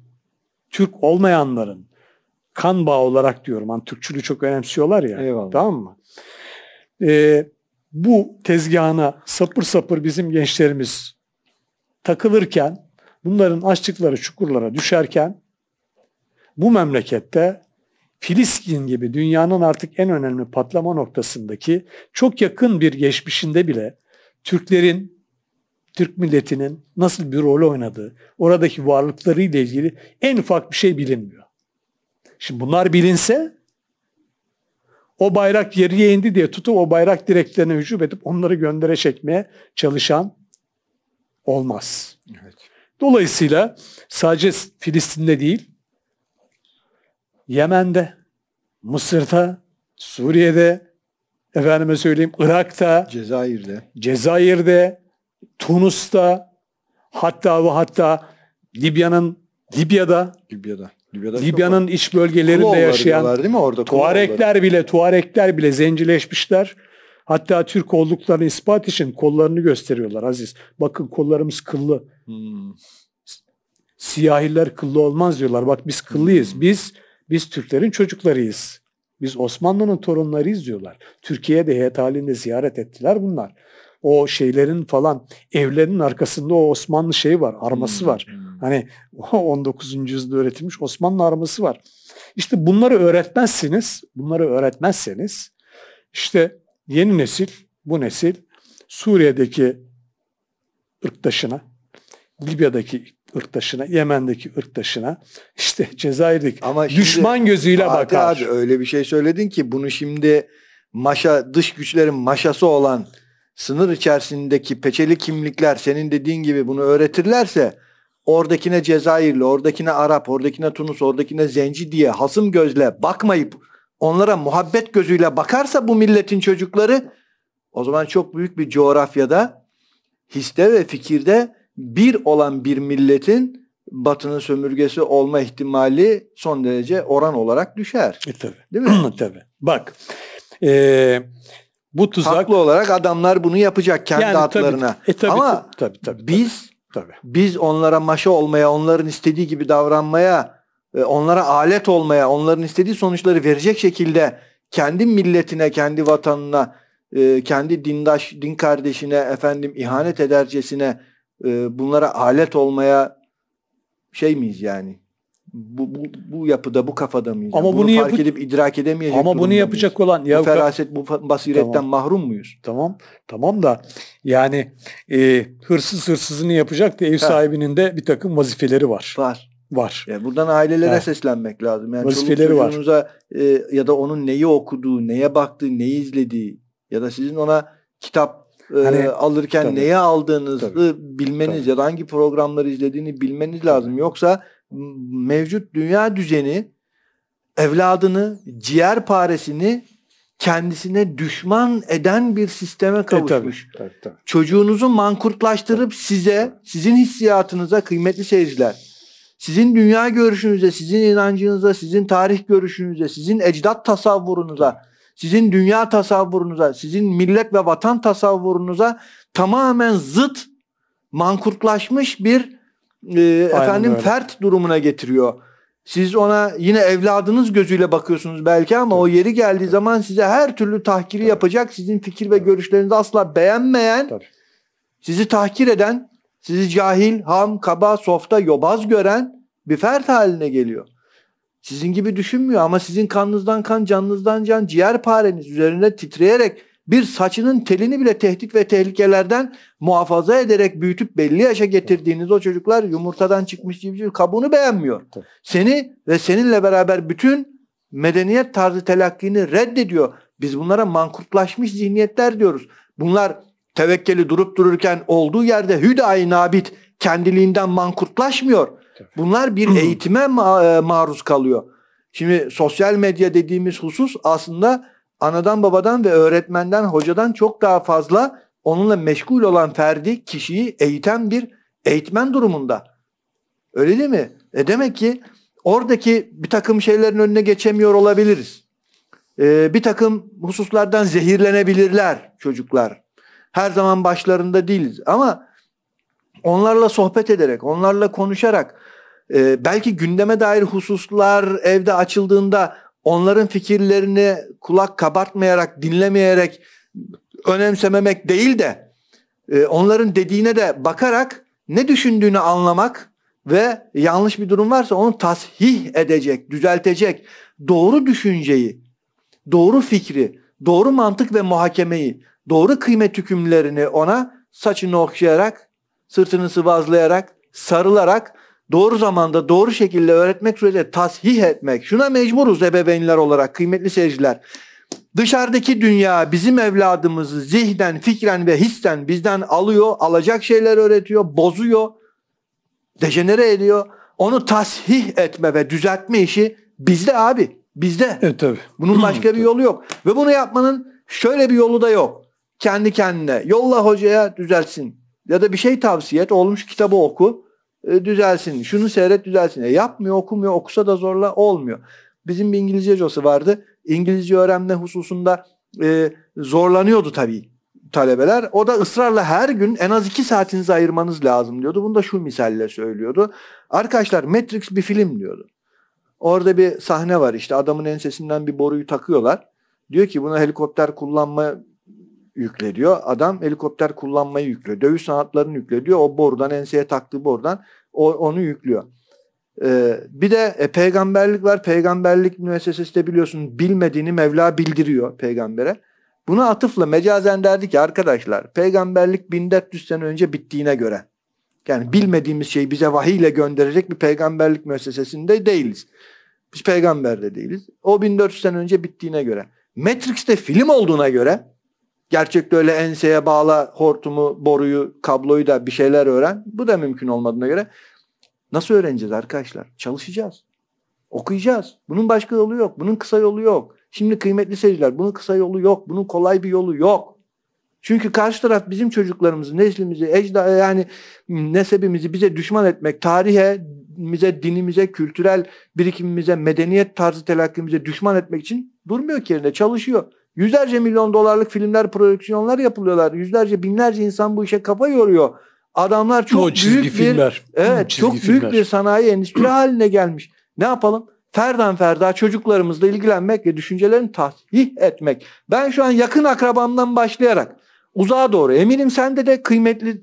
Türk olmayanların kan bağı olarak diyorum. Hani Türkçülüğü çok önemsiyorlar ya. Eyvallah. Tamam mı? Ee, bu tezgahına sapır sapır bizim gençlerimiz takılırken, bunların açtıkları çukurlara düşerken bu memlekette Filistin gibi dünyanın artık en önemli patlama noktasındaki çok yakın bir geçmişinde bile Türklerin Türk milletinin nasıl bir rol oynadığı, oradaki varlıkları ile ilgili en ufak bir şey bilinmiyor. Şimdi bunlar bilinse o bayrak yeriye indi diye tutup o bayrak direklerine hücum edip onları göndere çekmeye çalışan olmaz. Evet. Dolayısıyla sadece Filistin'de değil, Yemen'de, Mısır'da, Suriye'de, efendime söyleyeyim Irak'ta, Cezayir'de, Cezayir'de, Tunus'ta hatta ve hatta Libya'nın Libya'da Libya'da Libya'da Libya'nın iç bölgelerinde yaşayan değil mi orada Tuarekler bile Tuarekler bile zencileşmişler. Hatta Türk olduklarını ispat için kollarını gösteriyorlar Aziz. Bakın kollarımız kıllı. Hmm. Siyahiler kıllı olmaz diyorlar. Bak biz kıllıyız. Hmm. Biz biz Türklerin çocuklarıyız. Biz Osmanlı'nın torunlarıyız diyorlar. Türkiye'de heyet halinde ziyaret ettiler bunlar o şeylerin falan evlerinin arkasında o Osmanlı şeyi var, arması var. Hmm. Hani 19. yüzyılda öğretilmiş Osmanlı arması var. İşte bunları öğretmezsiniz, bunları öğretmezseniz işte yeni nesil, bu nesil Suriye'deki ırktaşına, Libya'daki ırktaşına, Yemen'deki ırktaşına, işte Cezayir'deki Ama düşman gözüyle Fatih bakar. Abi öyle bir şey söyledin ki bunu şimdi maşa dış güçlerin maşası olan sınır içerisindeki peçeli kimlikler senin dediğin gibi bunu öğretirlerse oradakine Cezayirli, oradakine Arap, oradakine Tunus, oradakine Zenci diye hasım gözle bakmayıp onlara muhabbet gözüyle bakarsa bu milletin çocukları o zaman çok büyük bir coğrafyada histe ve fikirde bir olan bir milletin batının sömürgesi olma ihtimali son derece oran olarak düşer. E, tabii. Değil mi? tabii. Bak e, bu tuzak haklı olarak adamlar bunu yapacak kendi yani, hatlarına. Tabii, e, tabii, Ama tabii, tabii, tabii, biz tabii. biz onlara maşa olmaya, onların istediği gibi davranmaya, e, onlara alet olmaya, onların istediği sonuçları verecek şekilde kendi milletine, kendi vatanına, e, kendi dindaş, din kardeşine efendim ihanet edercesine e, bunlara alet olmaya şey miyiz yani? bu, bu, bu yapıda bu kafada mıyız? Ama bunu, bunu fark edip idrak edemeyecek Ama bunu yapacak mıyız? olan ya bu feraset bu basiretten tamam. mahrum muyuz? Tamam. Tamam da yani e, hırsız hırsızını yapacak da ev ha. sahibinin de bir takım vazifeleri var. Var. Var. Yani buradan ailelere ha. seslenmek lazım. Yani vazifeleri var. E, ya da onun neyi okuduğu, neye baktığı, neyi izlediği ya da sizin ona kitap e, hani, e, alırken tabii, neye aldığınızı tabii, bilmeniz tabii. ya da hangi programları izlediğini bilmeniz lazım. Yoksa mevcut dünya düzeni evladını, ciğer paresini kendisine düşman eden bir sisteme kavuşmuş. E, tabii, tabii, tabii. Çocuğunuzu mankurtlaştırıp size, sizin hissiyatınıza kıymetli seyirciler, sizin dünya görüşünüze, sizin inancınıza, sizin tarih görüşünüze, sizin ecdat tasavvurunuza, sizin dünya tasavvurunuza, sizin millet ve vatan tasavvurunuza tamamen zıt, mankurtlaşmış bir e, efendim öyle. fert durumuna getiriyor. Siz ona yine evladınız gözüyle bakıyorsunuz belki ama Tabii. o yeri geldiği zaman size her türlü tahkiri Tabii. yapacak, sizin fikir ve Tabii. görüşlerinizi asla beğenmeyen, Tabii. sizi tahkir eden, sizi cahil, ham, kaba, softa, yobaz gören bir fert haline geliyor. Sizin gibi düşünmüyor ama sizin kanınızdan kan, canınızdan can, ciğer pareniz üzerine titreyerek bir saçının telini bile tehdit ve tehlikelerden muhafaza ederek büyütüp belli yaşa getirdiğiniz o çocuklar yumurtadan çıkmış gibi kabuğunu beğenmiyor. Seni ve seninle beraber bütün medeniyet tarzı telakkini reddediyor. Biz bunlara mankurtlaşmış zihniyetler diyoruz. Bunlar tevekkeli durup dururken olduğu yerde hüdayi nabit kendiliğinden mankurtlaşmıyor. Bunlar bir hmm. eğitime ma e, maruz kalıyor. Şimdi sosyal medya dediğimiz husus aslında anadan babadan ve öğretmenden hocadan çok daha fazla onunla meşgul olan ferdi kişiyi eğiten bir eğitmen durumunda. Öyle değil mi? E demek ki oradaki bir takım şeylerin önüne geçemiyor olabiliriz. E, bir takım hususlardan zehirlenebilirler çocuklar. Her zaman başlarında değiliz ama onlarla sohbet ederek, onlarla konuşarak e, belki gündeme dair hususlar evde açıldığında onların fikirlerini kulak kabartmayarak, dinlemeyerek, önemsememek değil de e, onların dediğine de bakarak ne düşündüğünü anlamak ve yanlış bir durum varsa onu tasih edecek, düzeltecek doğru düşünceyi, doğru fikri, doğru mantık ve muhakemeyi, doğru kıymet hükümlerini ona saçını okşayarak, sırtını sıvazlayarak, sarılarak doğru zamanda doğru şekilde öğretmek üzere tasih etmek. Şuna mecburuz ebeveynler olarak kıymetli seyirciler. Dışarıdaki dünya bizim evladımızı zihden, fikren ve histen bizden alıyor, alacak şeyler öğretiyor, bozuyor, dejenere ediyor. Onu tasih etme ve düzeltme işi bizde abi, bizde. Evet tabii. Bunun başka bir yolu yok. Ve bunu yapmanın şöyle bir yolu da yok. Kendi kendine yolla hocaya düzelsin ya da bir şey tavsiye et, oğlum şu kitabı oku e, düzelsin. Şunu seyret düzelsin. E, yapmıyor, okumuyor. Okusa da zorla olmuyor. Bizim bir İngilizce hocası vardı. İngilizce öğrenme hususunda e, zorlanıyordu tabii talebeler. O da ısrarla her gün en az iki saatinizi ayırmanız lazım diyordu. Bunu da şu misalle söylüyordu. Arkadaşlar Matrix bir film diyordu. Orada bir sahne var işte adamın ensesinden bir boruyu takıyorlar. Diyor ki buna helikopter kullanma yüklediyor. Adam helikopter kullanmayı yüklüyor. Dövüş sanatlarını yüklediyor. O borudan enseye taktığı borudan o, onu yüklüyor. Ee, bir de e, peygamberlik var. Peygamberlik müessesesi de biliyorsun bilmediğini Mevla bildiriyor peygambere. Buna atıfla mecazen derdi ki arkadaşlar peygamberlik 1400 sene önce bittiğine göre yani bilmediğimiz şeyi bize vahiyle gönderecek bir peygamberlik müessesesinde değiliz. Biz peygamber de değiliz. O 1400 sene önce bittiğine göre. Matrix'te film olduğuna göre Gerçekte öyle enseye bağla hortumu, boruyu, kabloyu da bir şeyler öğren. Bu da mümkün olmadığına göre. Nasıl öğreneceğiz arkadaşlar? Çalışacağız. Okuyacağız. Bunun başka yolu yok. Bunun kısa yolu yok. Şimdi kıymetli seyirciler bunun kısa yolu yok. Bunun kolay bir yolu yok. Çünkü karşı taraf bizim çocuklarımızı, neslimizi, ecda yani nesebimizi bize düşman etmek, tarihe, bize, dinimize, kültürel birikimimize, medeniyet tarzı telakkimize düşman etmek için durmuyor ki yerinde çalışıyor. Yüzlerce milyon dolarlık filmler, prodüksiyonlar yapılıyorlar. Yüzlerce, binlerce insan bu işe kafa yoruyor. Adamlar çok o büyük filmler. bir evet, çizgi çok filmler. büyük bir sanayi endüstri haline gelmiş. Ne yapalım? Ferdan ferda çocuklarımızla ilgilenmek ve düşüncelerini tahsih etmek. Ben şu an yakın akrabamdan başlayarak uzağa doğru eminim sende de kıymetli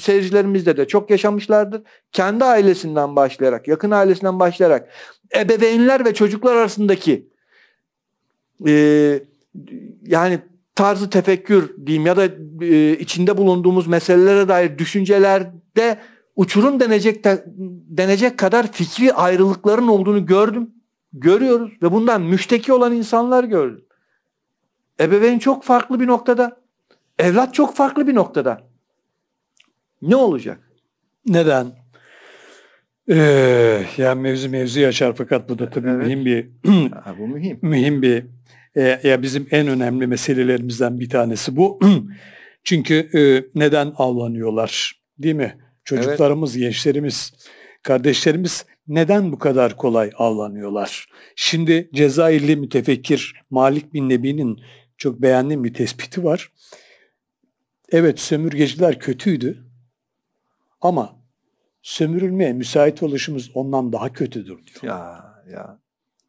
seyircilerimizde de çok yaşamışlardır. Kendi ailesinden başlayarak, yakın ailesinden başlayarak ebeveynler ve çocuklar arasındaki e, yani tarzı tefekkür diyeyim ya da e, içinde bulunduğumuz meselelere dair düşüncelerde uçurum denecek de, denecek kadar fikri ayrılıkların olduğunu gördüm. Görüyoruz ve bundan müşteki olan insanlar gördüm. Ebeveyn çok farklı bir noktada. Evlat çok farklı bir noktada. Ne olacak? Neden? Ee, yani mevzu mevzuyu açar fakat bu da tabii evet. mühim bir ha, bu mühim. mühim bir e, ya bizim en önemli meselelerimizden bir tanesi bu. Çünkü e, neden avlanıyorlar değil mi? Çocuklarımız, evet. gençlerimiz, kardeşlerimiz neden bu kadar kolay avlanıyorlar? Şimdi Cezayirli mütefekkir Malik bin Nebi'nin çok beğendiğim bir tespiti var. Evet sömürgeciler kötüydü ama sömürülmeye müsait oluşumuz ondan daha kötüdür diyor. Ya ya.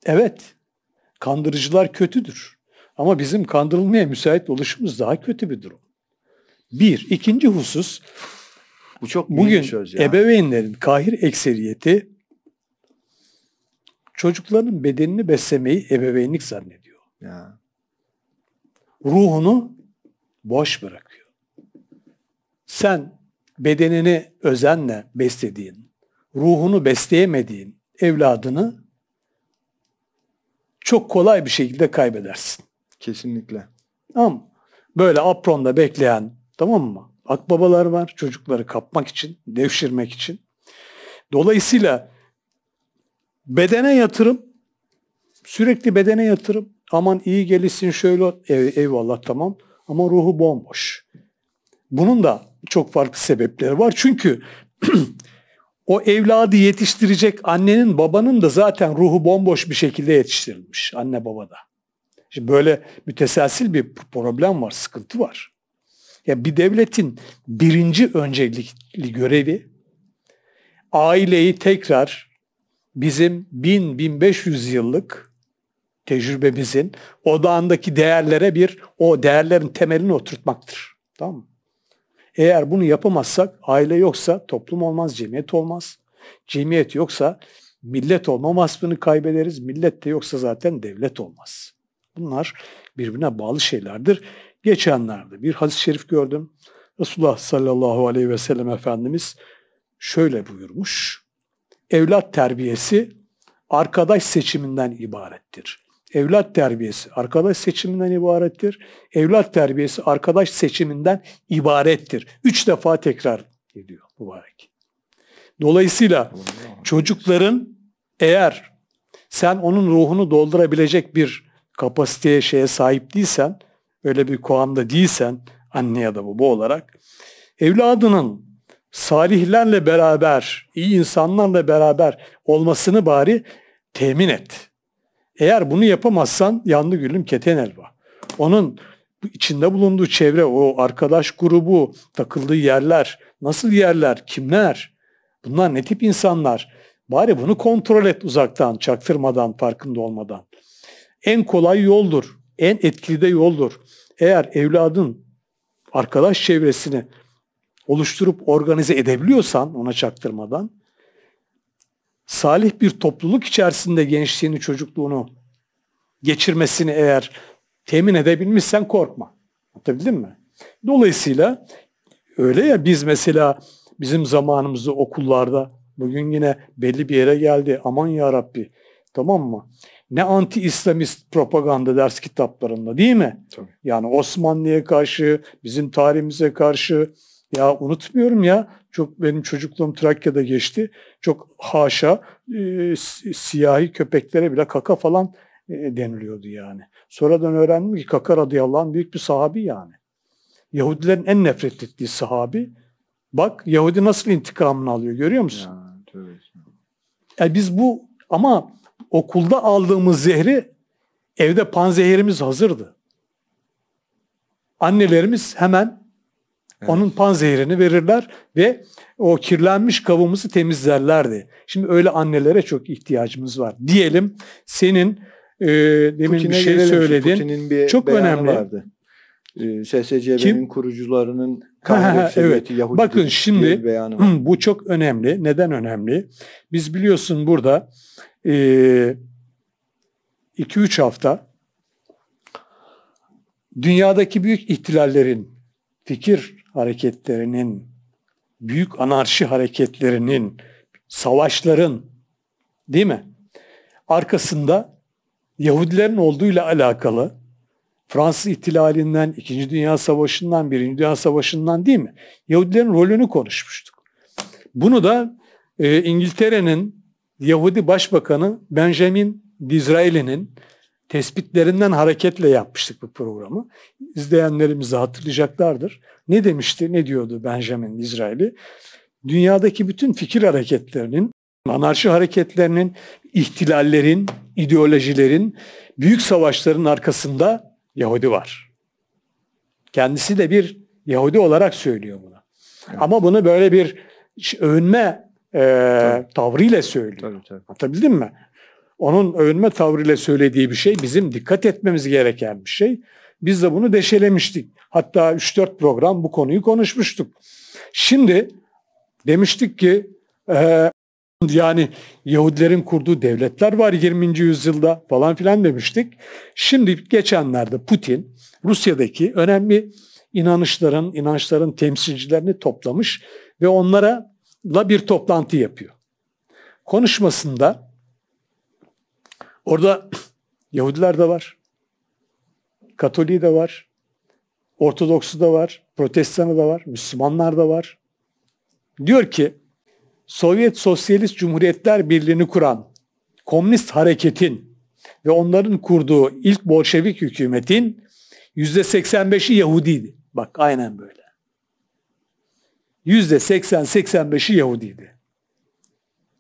Evet. Kandırıcılar kötüdür. Ama bizim kandırılmaya müsait oluşumuz daha kötü bir durum. Bir. ikinci husus. Bu çok bugün söz ya. ebeveynlerin kahir ekseriyeti çocukların bedenini beslemeyi ebeveynlik zannediyor. Ya. Ruhunu boş bırakıyor. Sen bedenini özenle beslediğin, ruhunu besleyemediğin evladını çok kolay bir şekilde kaybedersin. Kesinlikle. Tamam Böyle apronda bekleyen tamam mı? Akbabalar var çocukları kapmak için, devşirmek için. Dolayısıyla bedene yatırım, sürekli bedene yatırım. Aman iyi gelişsin şöyle ev, eyvallah tamam ama ruhu bomboş. Bunun da çok farklı sebepleri var. Çünkü o evladı yetiştirecek annenin babanın da zaten ruhu bomboş bir şekilde yetiştirilmiş anne babada. Şimdi böyle müteselsil bir problem var, sıkıntı var. Ya bir devletin birinci öncelikli görevi aileyi tekrar bizim 1000-1500 yıllık tecrübemizin odağındaki değerlere bir o değerlerin temelini oturtmaktır. Tamam mı? Eğer bunu yapamazsak aile yoksa toplum olmaz, cemiyet olmaz. Cemiyet yoksa millet olma vasfını kaybederiz. Millet de yoksa zaten devlet olmaz. Bunlar birbirine bağlı şeylerdir. Geçenlerde bir hadis-i şerif gördüm. Resulullah sallallahu aleyhi ve sellem Efendimiz şöyle buyurmuş. Evlat terbiyesi arkadaş seçiminden ibarettir. Evlat terbiyesi arkadaş seçiminden ibarettir. Evlat terbiyesi arkadaş seçiminden ibarettir. Üç defa tekrar ediyor mübarek. Dolayısıyla çocukların eğer sen onun ruhunu doldurabilecek bir kapasiteye şeye sahip değilsen, öyle bir kuamda değilsen anne ya da baba olarak evladının salihlerle beraber, iyi insanlarla beraber olmasını bari temin et. Eğer bunu yapamazsan yandı gülüm keten elba. Onun içinde bulunduğu çevre, o arkadaş grubu, takıldığı yerler, nasıl yerler, kimler, bunlar ne tip insanlar? Bari bunu kontrol et uzaktan, çaktırmadan, farkında olmadan. En kolay yoldur, en etkili de yoldur. Eğer evladın arkadaş çevresini oluşturup organize edebiliyorsan ona çaktırmadan salih bir topluluk içerisinde gençliğini, çocukluğunu geçirmesini eğer temin edebilmişsen korkma. Anlatabildim mi? Dolayısıyla öyle ya biz mesela bizim zamanımızı okullarda bugün yine belli bir yere geldi. Aman ya Rabbi. Tamam mı? Ne anti-İslamist propaganda ders kitaplarında değil mi? Tabii. Yani Osmanlı'ya karşı, bizim tarihimize karşı, ya unutmuyorum ya. Çok benim çocukluğum Trakya'da geçti. Çok haşa e, siyahi köpeklere bile kaka falan e, deniliyordu yani. Sonradan öğrendim ki kaka radıyallahu anh büyük bir sahabi yani. Yahudilerin en nefret ettiği sahabi. Bak Yahudi nasıl intikamını alıyor görüyor musun? Ya, tabii. Yani e, biz bu ama okulda aldığımız zehri evde panzehirimiz hazırdı. Annelerimiz hemen Evet. Onun panzehirini verirler ve o kirlenmiş kabuğumuzu temizlerlerdi. Şimdi öyle annelere çok ihtiyacımız var. Diyelim senin e, demin Putin'e bir şey söyledin. Putin'in bir çok önemli. vardı. E, SSCB'nin kurucularının evet. Yahudi Bakın şimdi bu çok önemli. Neden önemli? Biz biliyorsun burada 2-3 e, iki, üç hafta dünyadaki büyük ihtilallerin fikir hareketlerinin, büyük anarşi hareketlerinin, savaşların değil mi? Arkasında Yahudilerin olduğuyla alakalı Fransız ihtilalinden, İkinci Dünya Savaşı'ndan, Birinci Dünya Savaşı'ndan değil mi? Yahudilerin rolünü konuşmuştuk. Bunu da e, İngiltere'nin Yahudi Başbakanı Benjamin Disraeli'nin tespitlerinden hareketle yapmıştık bu programı. İzleyenlerimiz de hatırlayacaklardır. Ne demişti, ne diyordu Benjamin İsrail'i? Dünyadaki bütün fikir hareketlerinin, anarşi hareketlerinin, ihtilallerin, ideolojilerin, büyük savaşların arkasında Yahudi var. Kendisi de bir Yahudi olarak söylüyor bunu. Evet. Ama bunu böyle bir övünme e, tavrıyla söylüyor. Tabii, tabii. Anlatabildim mi? onun övünme tavrıyla söylediği bir şey bizim dikkat etmemiz gereken bir şey. Biz de bunu deşelemiştik. Hatta 3-4 program bu konuyu konuşmuştuk. Şimdi demiştik ki e, yani Yahudilerin kurduğu devletler var 20. yüzyılda falan filan demiştik. Şimdi geçenlerde Putin Rusya'daki önemli inanışların, inançların temsilcilerini toplamış ve onlara la bir toplantı yapıyor. Konuşmasında Orada Yahudiler de var. Katoliği de var. Ortodoksu da var. Protestanı da var. Müslümanlar da var. Diyor ki Sovyet Sosyalist Cumhuriyetler Birliği'ni kuran komünist hareketin ve onların kurduğu ilk Bolşevik hükümetin %85'i Yahudiydi. Bak aynen böyle. %80-85'i Yahudiydi.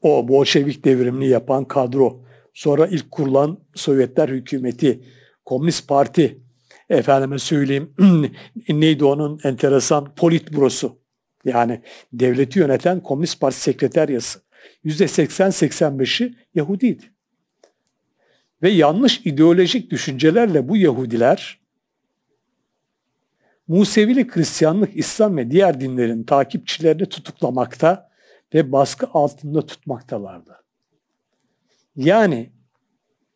O Bolşevik devrimini yapan kadro Sonra ilk kurulan Sovyetler hükümeti, Komünist Parti, efendime söyleyeyim neydi onun enteresan politbürosu. Yani devleti yöneten Komünist Parti sekreteryası. %80-85'i Yahudiydi. Ve yanlış ideolojik düşüncelerle bu Yahudiler Musevilik, Hristiyanlık, İslam ve diğer dinlerin takipçilerini tutuklamakta ve baskı altında tutmaktalardı. Yani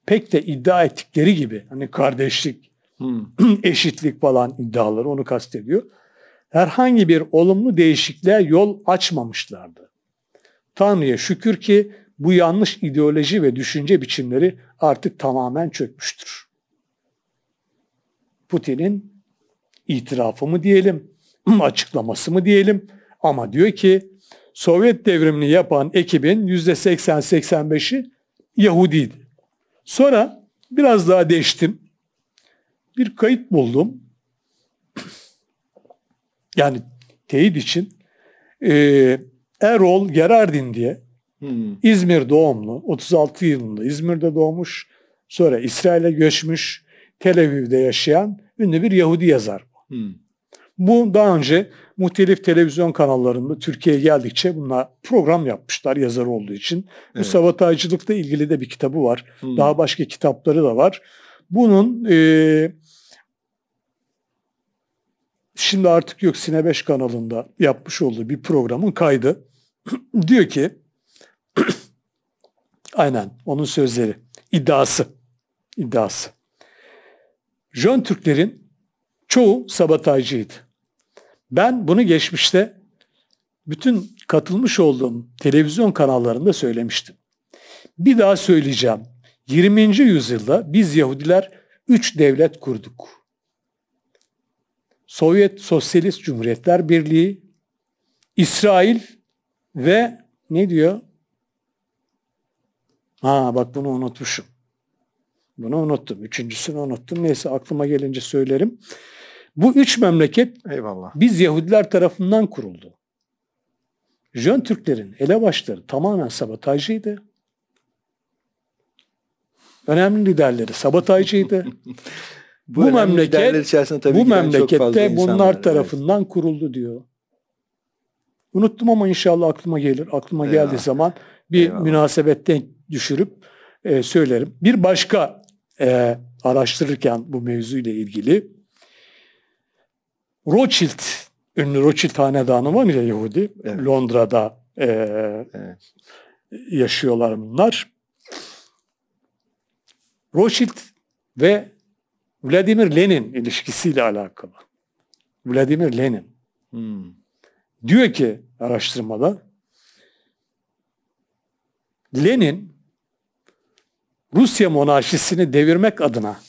pek de iddia ettikleri gibi hani kardeşlik, hmm. eşitlik falan iddiaları onu kastediyor. Herhangi bir olumlu değişikliğe yol açmamışlardı. Tanrı'ya şükür ki bu yanlış ideoloji ve düşünce biçimleri artık tamamen çökmüştür. Putin'in itirafı mı diyelim, açıklaması mı diyelim ama diyor ki Sovyet devrimini yapan ekibin %80-85'i Yahudiydi. Sonra biraz daha değiştim. Bir kayıt buldum. Yani teyit için e, Erol Gerardin diye hmm. İzmir doğumlu. 36 yılında İzmir'de doğmuş. Sonra İsrail'e göçmüş. Tel Aviv'de yaşayan ünlü bir Yahudi yazar. Hmm. Bu daha önce muhtelif televizyon kanallarında Türkiye'ye geldikçe bunlar program yapmışlar yazar olduğu için. Evet. Bu sabotajcılıkla ilgili de bir kitabı var. Hmm. Daha başka kitapları da var. Bunun e, şimdi artık yok Sine 5 kanalında yapmış olduğu bir programın kaydı. diyor ki aynen onun sözleri iddiası iddiası. Jön Türklerin çoğu sabotajcıydı. Ben bunu geçmişte bütün katılmış olduğum televizyon kanallarında söylemiştim. Bir daha söyleyeceğim. 20. yüzyılda biz Yahudiler 3 devlet kurduk. Sovyet Sosyalist Cumhuriyetler Birliği, İsrail ve ne diyor? Ha bak bunu unutmuşum. Bunu unuttum. Üçüncüsünü unuttum. Neyse aklıma gelince söylerim. Bu üç memleket Eyvallah. biz Yahudiler tarafından kuruldu. Jön Türklerin elebaşları tamamen sabotajcıydı. Önemli liderleri sabotajcıydı. bu, bu memleket tabii bu memlekette bunlar tarafından evet. kuruldu diyor. Unuttum ama inşallah aklıma gelir. Aklıma Eyvallah. geldiği zaman bir Eyvallah. münasebetten düşürüp e, söylerim. Bir başka e, araştırırken bu mevzuyla ilgili Rothschild, ünlü Rothschild hanedanı var ya Yahudi. Evet. Londra'da e, evet. yaşıyorlar bunlar. Rothschild ve Vladimir Lenin ilişkisiyle alakalı. Vladimir Lenin. Hmm. Diyor ki araştırmada Lenin Rusya monarşisini devirmek adına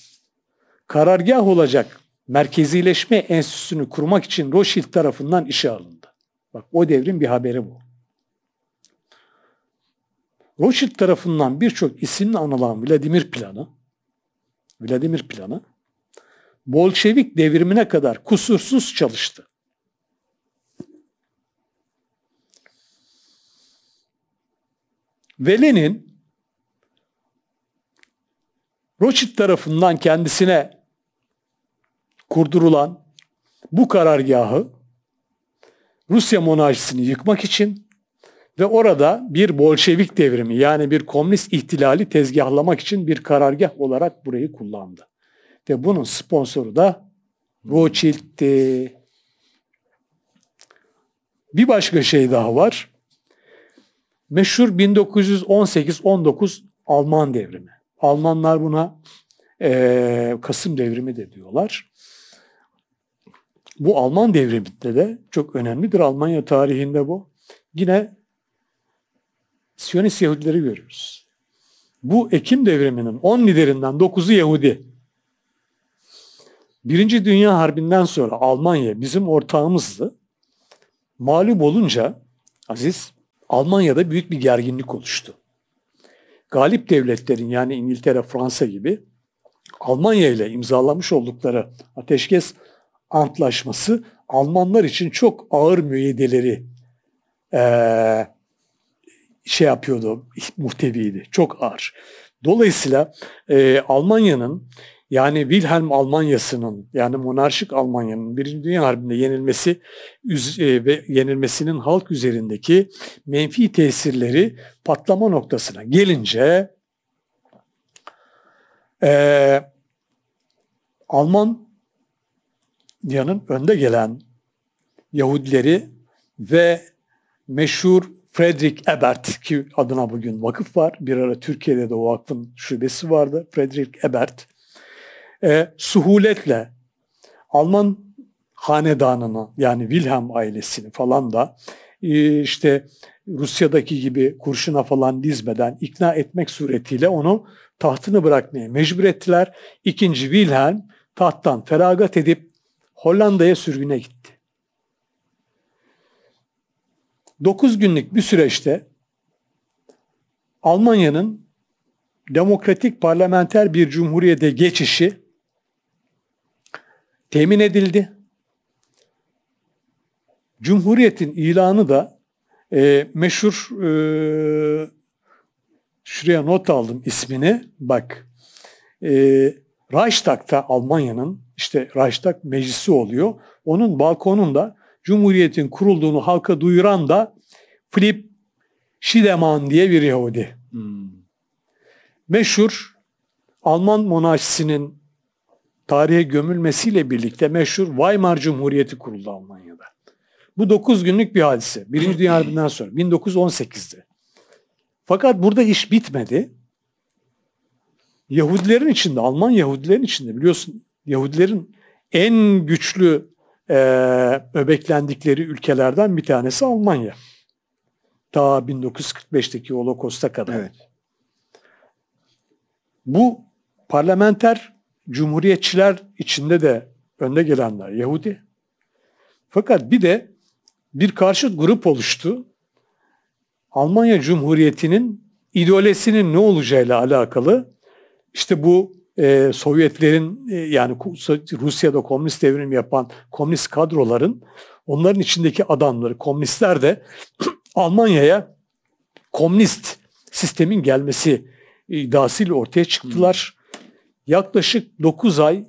karargah olacak merkezileşme enstitüsünü kurmak için Rothschild tarafından işe alındı. Bak o devrin bir haberi bu. Rothschild tarafından birçok isimle anılan Vladimir planı, Vladimir planı, Bolşevik devrimine kadar kusursuz çalıştı. Ve Lenin Rothschild tarafından kendisine kurdurulan bu karargahı Rusya monarşisini yıkmak için ve orada bir Bolşevik devrimi yani bir komünist ihtilali tezgahlamak için bir karargah olarak burayı kullandı. Ve bunun sponsoru da Rothschild'ti. Bir başka şey daha var. Meşhur 1918-19 Alman devrimi. Almanlar buna e, Kasım devrimi de diyorlar. Bu Alman devriminde de çok önemlidir. Almanya tarihinde bu. Yine Siyonist Yahudileri görüyoruz. Bu Ekim devriminin 10 liderinden 9'u Yahudi. Birinci Dünya Harbi'nden sonra Almanya bizim ortağımızdı. Mağlup olunca Aziz Almanya'da büyük bir gerginlik oluştu. Galip devletlerin yani İngiltere, Fransa gibi Almanya ile imzalamış oldukları ateşkes antlaşması Almanlar için çok ağır müeyyideleri e, şey yapıyordu, muhteviydi. Çok ağır. Dolayısıyla e, Almanya'nın yani Wilhelm Almanya'sının yani monarşik Almanya'nın Birinci Dünya Harbi'nde yenilmesi e, ve yenilmesinin halk üzerindeki menfi tesirleri patlama noktasına gelince e, Alman dünyanın önde gelen Yahudileri ve meşhur Frederick Ebert ki adına bugün vakıf var. Bir ara Türkiye'de de o vakfın şubesi vardı. Frederick Ebert e, suhuletle Alman hanedanını yani Wilhelm ailesini falan da e, işte Rusya'daki gibi kurşuna falan dizmeden ikna etmek suretiyle onu tahtını bırakmaya mecbur ettiler. İkinci Wilhelm tahttan feragat edip Hollanda'ya sürgüne gitti. 9 günlük bir süreçte Almanya'nın demokratik parlamenter bir cumhuriyete geçişi temin edildi. Cumhuriyetin ilanı da e, meşhur e, şuraya not aldım ismini bak e, Reichstag'ta Almanya'nın işte Reichstag meclisi oluyor. Onun balkonunda Cumhuriyet'in kurulduğunu halka duyuran da Philip Schiedemann diye bir Yahudi. Hmm. Meşhur Alman monarşisinin tarihe gömülmesiyle birlikte meşhur Weimar Cumhuriyeti kuruldu Almanya'da. Bu 9 günlük bir hadise. Birinci Dünya Harbi'nden sonra 1918'de. Fakat burada iş bitmedi. Yahudilerin içinde, Alman Yahudilerin içinde biliyorsun Yahudilerin en güçlü e, öbeklendikleri ülkelerden bir tanesi Almanya. Ta 1945'teki Holocaust'a kadar. Evet. Bu parlamenter cumhuriyetçiler içinde de önde gelenler Yahudi. Fakat bir de bir karşıt grup oluştu. Almanya Cumhuriyeti'nin idolesinin ne olacağıyla alakalı işte bu e, Sovyetlerin e, yani Rusya'da komünist devrim yapan komünist kadroların onların içindeki adamları komünistler de Almanya'ya komünist sistemin gelmesi iddiasıyla ortaya çıktılar. Hmm. Yaklaşık 9 ay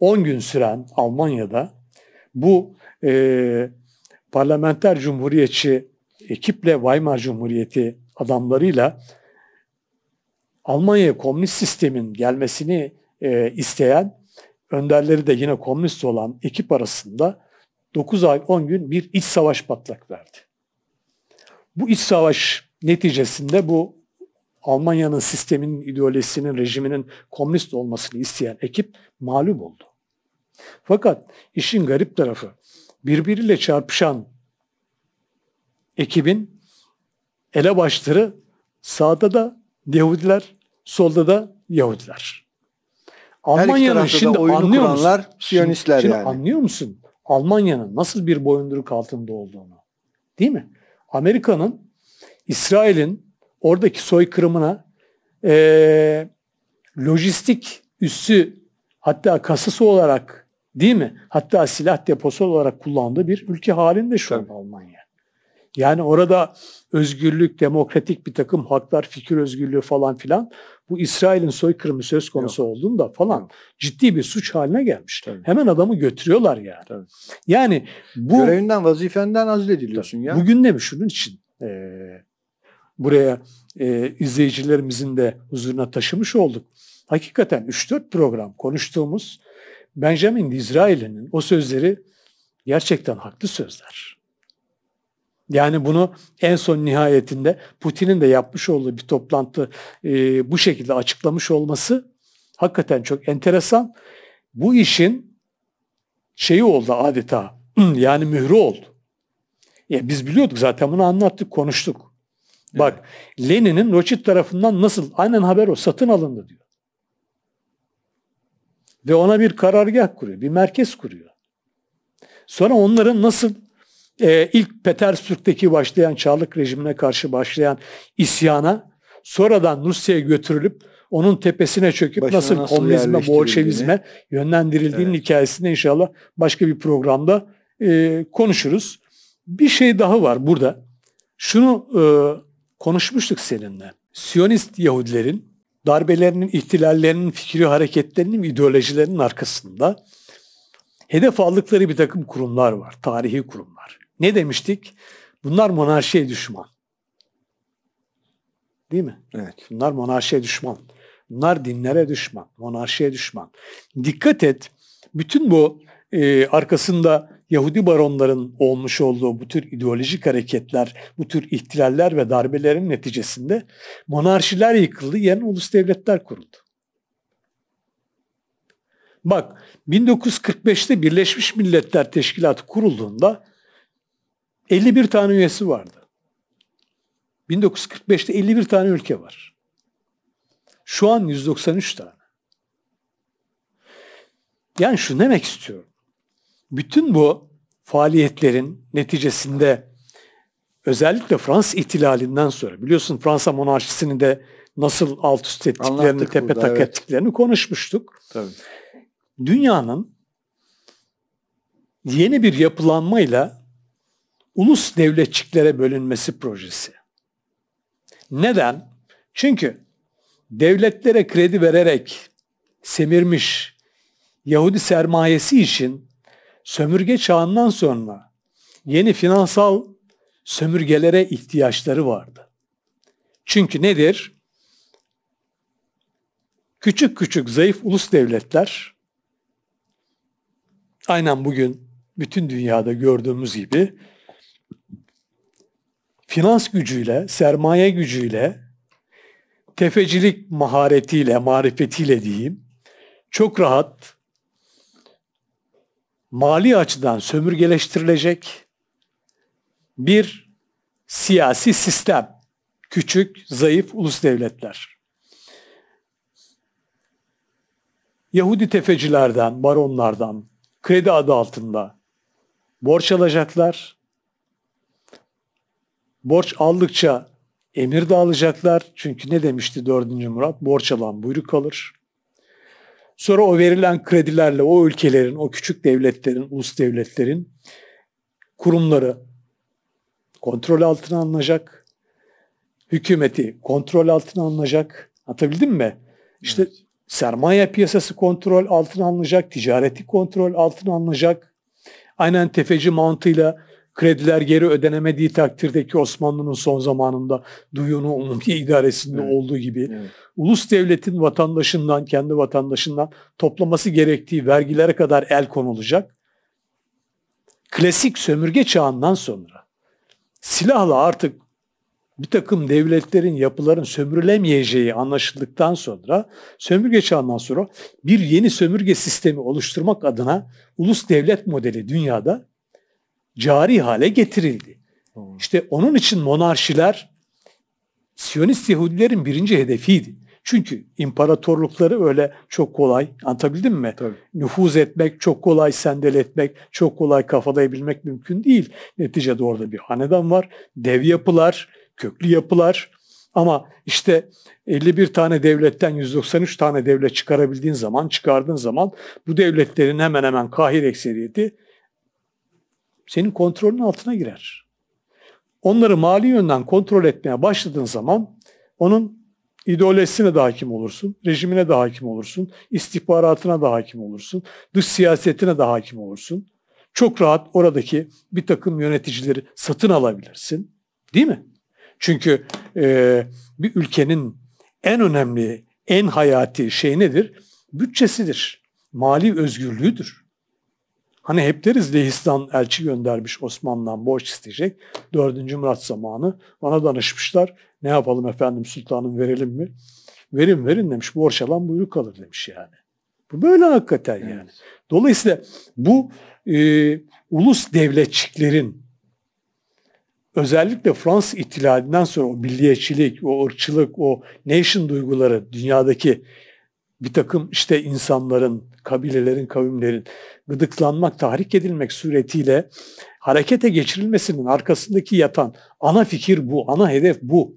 10 gün süren Almanya'da bu e, parlamenter cumhuriyetçi ekiple Weimar Cumhuriyeti adamlarıyla Almanya'ya komünist sistemin gelmesini e, isteyen önderleri de yine komünist olan ekip arasında 9 ay 10 gün bir iç savaş patlak verdi. Bu iç savaş neticesinde bu Almanya'nın sistemin, ideolojisinin, rejiminin komünist olmasını isteyen ekip mağlup oldu. Fakat işin garip tarafı birbiriyle çarpışan ekibin elebaşları sağda da Yahudiler, solda da Yahudiler. Almanya'nın şimdi anlıyor musun? Siyonistler şimdi, yani. Şimdi anlıyor musun? Almanya'nın nasıl bir boyunduruk altında olduğunu. Değil mi? Amerika'nın, İsrail'in oradaki soykırımına e, lojistik üssü hatta kasası olarak değil mi? Hatta silah deposu olarak kullandığı bir ülke halinde şu an Almanya. Yani orada özgürlük, demokratik bir takım haklar, fikir özgürlüğü falan filan bu İsrail'in soykırımı söz konusu Yok. olduğunda falan Yok. ciddi bir suç haline gelmiş. Tabii. Hemen adamı götürüyorlar yani. Tabii. Yani bu... Görevinden, vazifenden azlediliyorsun ya. Bugün de mi şunun için e, buraya e, izleyicilerimizin de huzuruna taşımış olduk. Hakikaten 3-4 program konuştuğumuz Benjamin Disraeli'nin o sözleri gerçekten haklı sözler. Yani bunu en son nihayetinde Putin'in de yapmış olduğu bir toplantı e, bu şekilde açıklamış olması hakikaten çok enteresan. Bu işin şeyi oldu adeta yani mührü oldu. Ya biz biliyorduk zaten bunu anlattık, konuştuk. Evet. Bak Lenin'in Rothschild tarafından nasıl aynen haber o satın alındı diyor. Ve ona bir karargah kuruyor, bir merkez kuruyor. Sonra onların nasıl e, ilk Petersburg'daki başlayan Çarlık rejimine karşı başlayan isyana sonradan Rusya'ya götürülüp onun tepesine çöküp nasıl, nasıl komünizme, bolşevizme yönlendirildiğinin evet. hikayesini inşallah başka bir programda e, konuşuruz. Bir şey daha var burada. Şunu e, konuşmuştuk seninle. Siyonist Yahudilerin darbelerinin, ihtilallerinin, fikri hareketlerinin, ideolojilerinin arkasında hedef aldıkları bir takım kurumlar var, tarihi kurumlar. Ne demiştik? Bunlar monarşiye düşman. Değil mi? Evet. Bunlar monarşiye düşman. Bunlar dinlere düşman, monarşiye düşman. Dikkat et, bütün bu e, arkasında Yahudi baronların olmuş olduğu bu tür ideolojik hareketler, bu tür ihtilaller ve darbelerin neticesinde monarşiler yıkıldı, yerine ulus devletler kuruldu. Bak 1945'te Birleşmiş Milletler Teşkilatı kurulduğunda 51 tane üyesi vardı. 1945'te 51 tane ülke var. Şu an 193 tane. Yani şu demek istiyorum. Bütün bu faaliyetlerin neticesinde özellikle Fransız ihtilalinden sonra biliyorsun Fransa monarşisini de nasıl alt üst ettiklerini, Anlattık tepe burada, tak evet. ettiklerini konuşmuştuk. Tabii. Dünyanın yeni bir yapılanmayla ulus devletçiklere bölünmesi projesi. Neden? Çünkü devletlere kredi vererek semirmiş Yahudi sermayesi için sömürge çağından sonra yeni finansal sömürgelere ihtiyaçları vardı. Çünkü nedir? Küçük küçük zayıf ulus devletler aynen bugün bütün dünyada gördüğümüz gibi finans gücüyle, sermaye gücüyle, tefecilik maharetiyle, marifetiyle diyeyim çok rahat mali açıdan sömürgeleştirilecek bir siyasi sistem. Küçük, zayıf ulus devletler. Yahudi tefecilerden, baronlardan kredi adı altında borç alacaklar borç aldıkça emir de alacaklar. Çünkü ne demişti 4. Murat? Borç alan buyruk alır. Sonra o verilen kredilerle o ülkelerin, o küçük devletlerin, ulus devletlerin kurumları kontrol altına alınacak. Hükümeti kontrol altına alınacak. Anlatabildim mi? İşte evet. sermaye piyasası kontrol altına alınacak, ticareti kontrol altına alınacak. Aynen tefeci mantığıyla Krediler geri ödenemediği takdirdeki Osmanlı'nın son zamanında Duyunu Umumi idaresinde evet. olduğu gibi evet. ulus devletin vatandaşından, kendi vatandaşından toplaması gerektiği vergilere kadar el konulacak. Klasik sömürge çağından sonra silahla artık bir takım devletlerin, yapıların sömürülemeyeceği anlaşıldıktan sonra sömürge çağından sonra bir yeni sömürge sistemi oluşturmak adına ulus devlet modeli dünyada cari hale getirildi. İşte onun için monarşiler Siyonist Yahudilerin birinci hedefiydi. Çünkü imparatorlukları öyle çok kolay anlatabildim mi? Tabii. Nüfuz etmek, çok kolay sendeletmek, çok kolay kafalayabilmek mümkün değil. Neticede orada bir hanedan var, dev yapılar, köklü yapılar ama işte 51 tane devletten 193 tane devlet çıkarabildiğin zaman, çıkardığın zaman bu devletlerin hemen hemen kahir ekseriyeti senin kontrolün altına girer. Onları mali yönden kontrol etmeye başladığın zaman onun ideolojisine de hakim olursun, rejimine de hakim olursun, istihbaratına da hakim olursun, dış siyasetine de hakim olursun. Çok rahat oradaki bir takım yöneticileri satın alabilirsin. Değil mi? Çünkü e, bir ülkenin en önemli, en hayati şey nedir? Bütçesidir, mali özgürlüğüdür. Hani hep deriz Lehistan elçi göndermiş Osman'dan borç isteyecek. 4. Murat zamanı bana danışmışlar. Ne yapalım efendim sultanım verelim mi? Verin verin demiş. Borç alan buyruk kalır demiş yani. Bu böyle hakikaten yani. Evet. Dolayısıyla bu e, ulus devletçiklerin özellikle Fransız ihtilalinden sonra o milliyetçilik, o ırkçılık, o nation duyguları dünyadaki bir takım işte insanların, kabilelerin, kavimlerin gıdıklanmak, tahrik edilmek suretiyle harekete geçirilmesinin arkasındaki yatan ana fikir bu, ana hedef bu.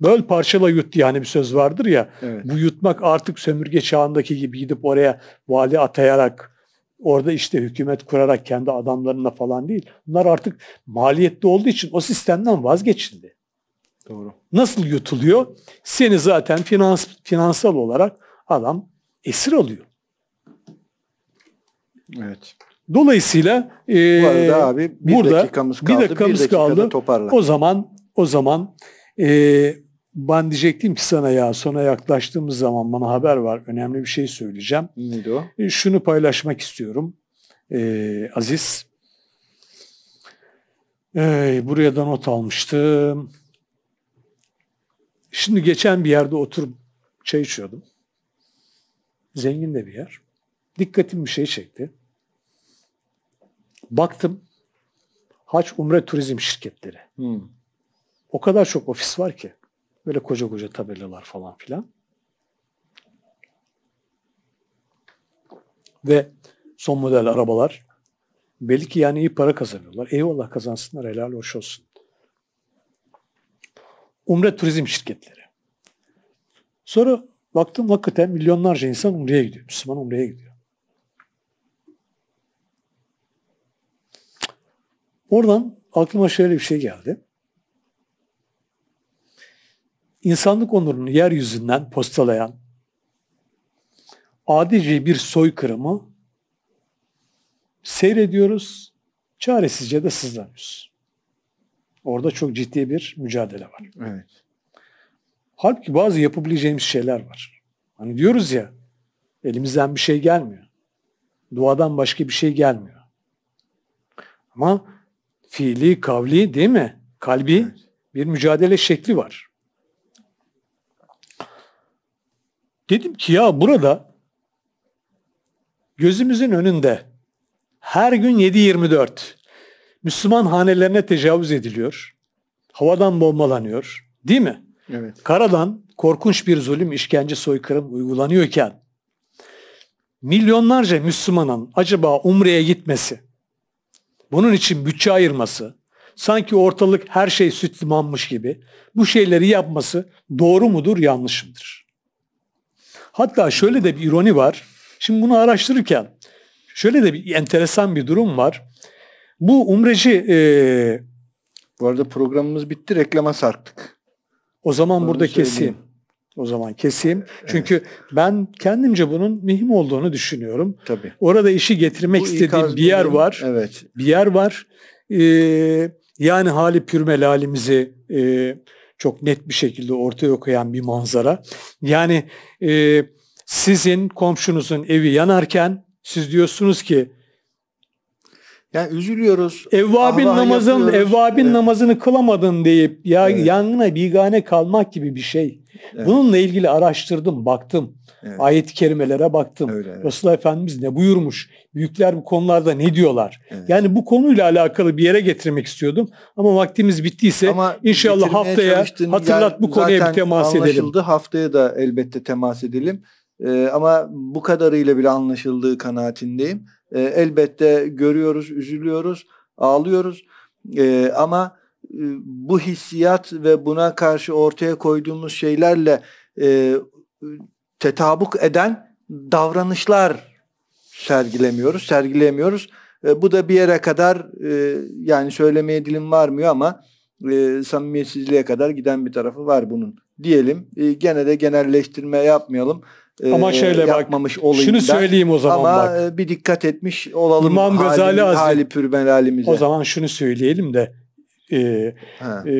Böl parçala yut diye hani bir söz vardır ya. Evet. Bu yutmak artık sömürge çağındaki gibi gidip oraya vali atayarak, orada işte hükümet kurarak kendi adamlarına falan değil. Bunlar artık maliyetli olduğu için o sistemden vazgeçildi. Doğru. Nasıl yutuluyor? Seni zaten finans finansal olarak adam esir alıyor. Evet. Dolayısıyla e, Bu arada abi bir burada dakikamız kaldı. Bir dakikamız bir kaldı. Toparla. O zaman o zaman e, ben diyecektim ki sana ya sona yaklaştığımız zaman bana haber var. Önemli bir şey söyleyeceğim. Neydi o? E, şunu paylaşmak istiyorum. E, Aziz. E, buraya da not almıştım. Şimdi geçen bir yerde oturup çay içiyordum. Zengin de bir yer. Dikkatim bir şey çekti. Baktım Haç Umre Turizm şirketleri. Hmm. O kadar çok ofis var ki. Böyle koca koca tabelalar falan filan. Ve son model arabalar Belki yani iyi para kazanıyorlar. Eyvallah kazansınlar helal hoş olsun umre turizm şirketleri. Sonra baktım hakikaten milyonlarca insan umreye gidiyor. Müslüman umreye gidiyor. Oradan aklıma şöyle bir şey geldi. İnsanlık onurunu yeryüzünden postalayan adice bir soykırımı seyrediyoruz, çaresizce de sızlanıyoruz. Orada çok ciddi bir mücadele var. Evet. Halbuki bazı yapabileceğimiz şeyler var. Hani diyoruz ya elimizden bir şey gelmiyor. Duadan başka bir şey gelmiyor. Ama fiili, kavli değil mi? Kalbi evet. bir mücadele şekli var. Dedim ki ya burada gözümüzün önünde her gün 7-24 Müslüman hanelerine tecavüz ediliyor. Havadan bombalanıyor. Değil mi? Evet. Karadan korkunç bir zulüm, işkence, soykırım uygulanıyorken milyonlarca Müslümanın acaba Umre'ye gitmesi, bunun için bütçe ayırması, sanki ortalık her şey süt limanmış gibi bu şeyleri yapması doğru mudur, yanlış mıdır? Hatta şöyle de bir ironi var. Şimdi bunu araştırırken şöyle de bir enteresan bir durum var. Bu umreci e, bu arada programımız bitti, reklama sarktık. O zaman Onu burada keseyim. O zaman keseyim. Evet. Çünkü ben kendimce bunun mühim olduğunu düşünüyorum. Tabii. Orada işi getirmek bu istediğim bir yer var. Evet. Bir yer var. Ee, yani hali pürmelalimizi e, çok net bir şekilde ortaya koyan bir manzara. Yani e, sizin komşunuzun evi yanarken siz diyorsunuz ki yani üzülüyoruz. Evvabin namazın evvabin evet. namazını kılamadın deyip ya evet. yangına bigane kalmak gibi bir şey. Evet. Bununla ilgili araştırdım, baktım. Evet. Ayet-i kerimelere baktım. Öyle, evet. Resulullah Efendimiz ne buyurmuş? Büyükler bu konularda ne diyorlar? Evet. Yani bu konuyla alakalı bir yere getirmek istiyordum. Ama vaktimiz bittiyse Ama inşallah haftaya hatırlat bu konuya bir temas anlaşıldı. edelim. Haftaya da elbette temas edelim. Ee, ama bu kadarıyla bile anlaşıldığı kanaatindeyim e, elbette görüyoruz, üzülüyoruz, ağlıyoruz. E, ama e, bu hissiyat ve buna karşı ortaya koyduğumuz şeylerle e, tetabuk eden davranışlar sergilemiyoruz, sergilemiyoruz. E, bu da bir yere kadar e, yani söylemeye dilim varmıyor ama e, samimiyetsizliğe kadar giden bir tarafı var bunun diyelim. E, gene de genelleştirme yapmayalım ama e, şöyle yapmamış bak, olayım. Şunu ben. söyleyeyim o zaman ama bak. E, bir dikkat etmiş olalım. İmam Gazali Hazretleri. O zaman şunu söyleyelim de e, e,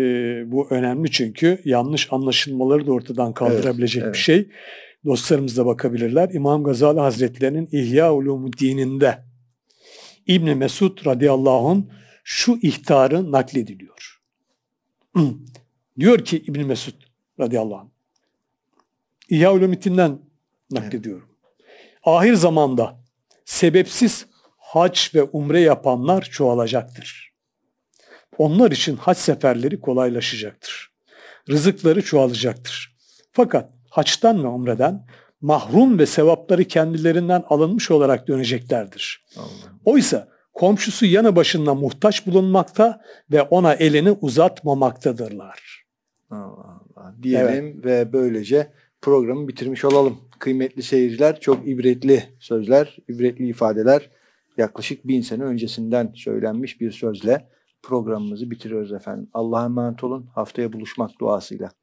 bu önemli çünkü yanlış anlaşılmaları da ortadan kaldırabilecek evet, evet. bir şey. Dostlarımız da bakabilirler. İmam Gazali Hazretlerinin İhya Ulumu dininde İbn Mesud radıyallahu anh şu ihtarı naklediliyor. Diyor ki İbn Mesud radıyallahu anh İhya Ulumiddin'den naklediyorum. Ahir zamanda sebepsiz hac ve umre yapanlar çoğalacaktır. Onlar için hac seferleri kolaylaşacaktır. Rızıkları çoğalacaktır. Fakat haçtan ve umreden mahrum ve sevapları kendilerinden alınmış olarak döneceklerdir. Allah. Oysa komşusu yanı başında muhtaç bulunmakta ve ona elini uzatmamaktadırlar. Allah Allah. Diyelim evet. ve böylece programı bitirmiş olalım kıymetli seyirciler çok ibretli sözler, ibretli ifadeler yaklaşık bin sene öncesinden söylenmiş bir sözle programımızı bitiriyoruz efendim. Allah'a emanet olun. Haftaya buluşmak duasıyla.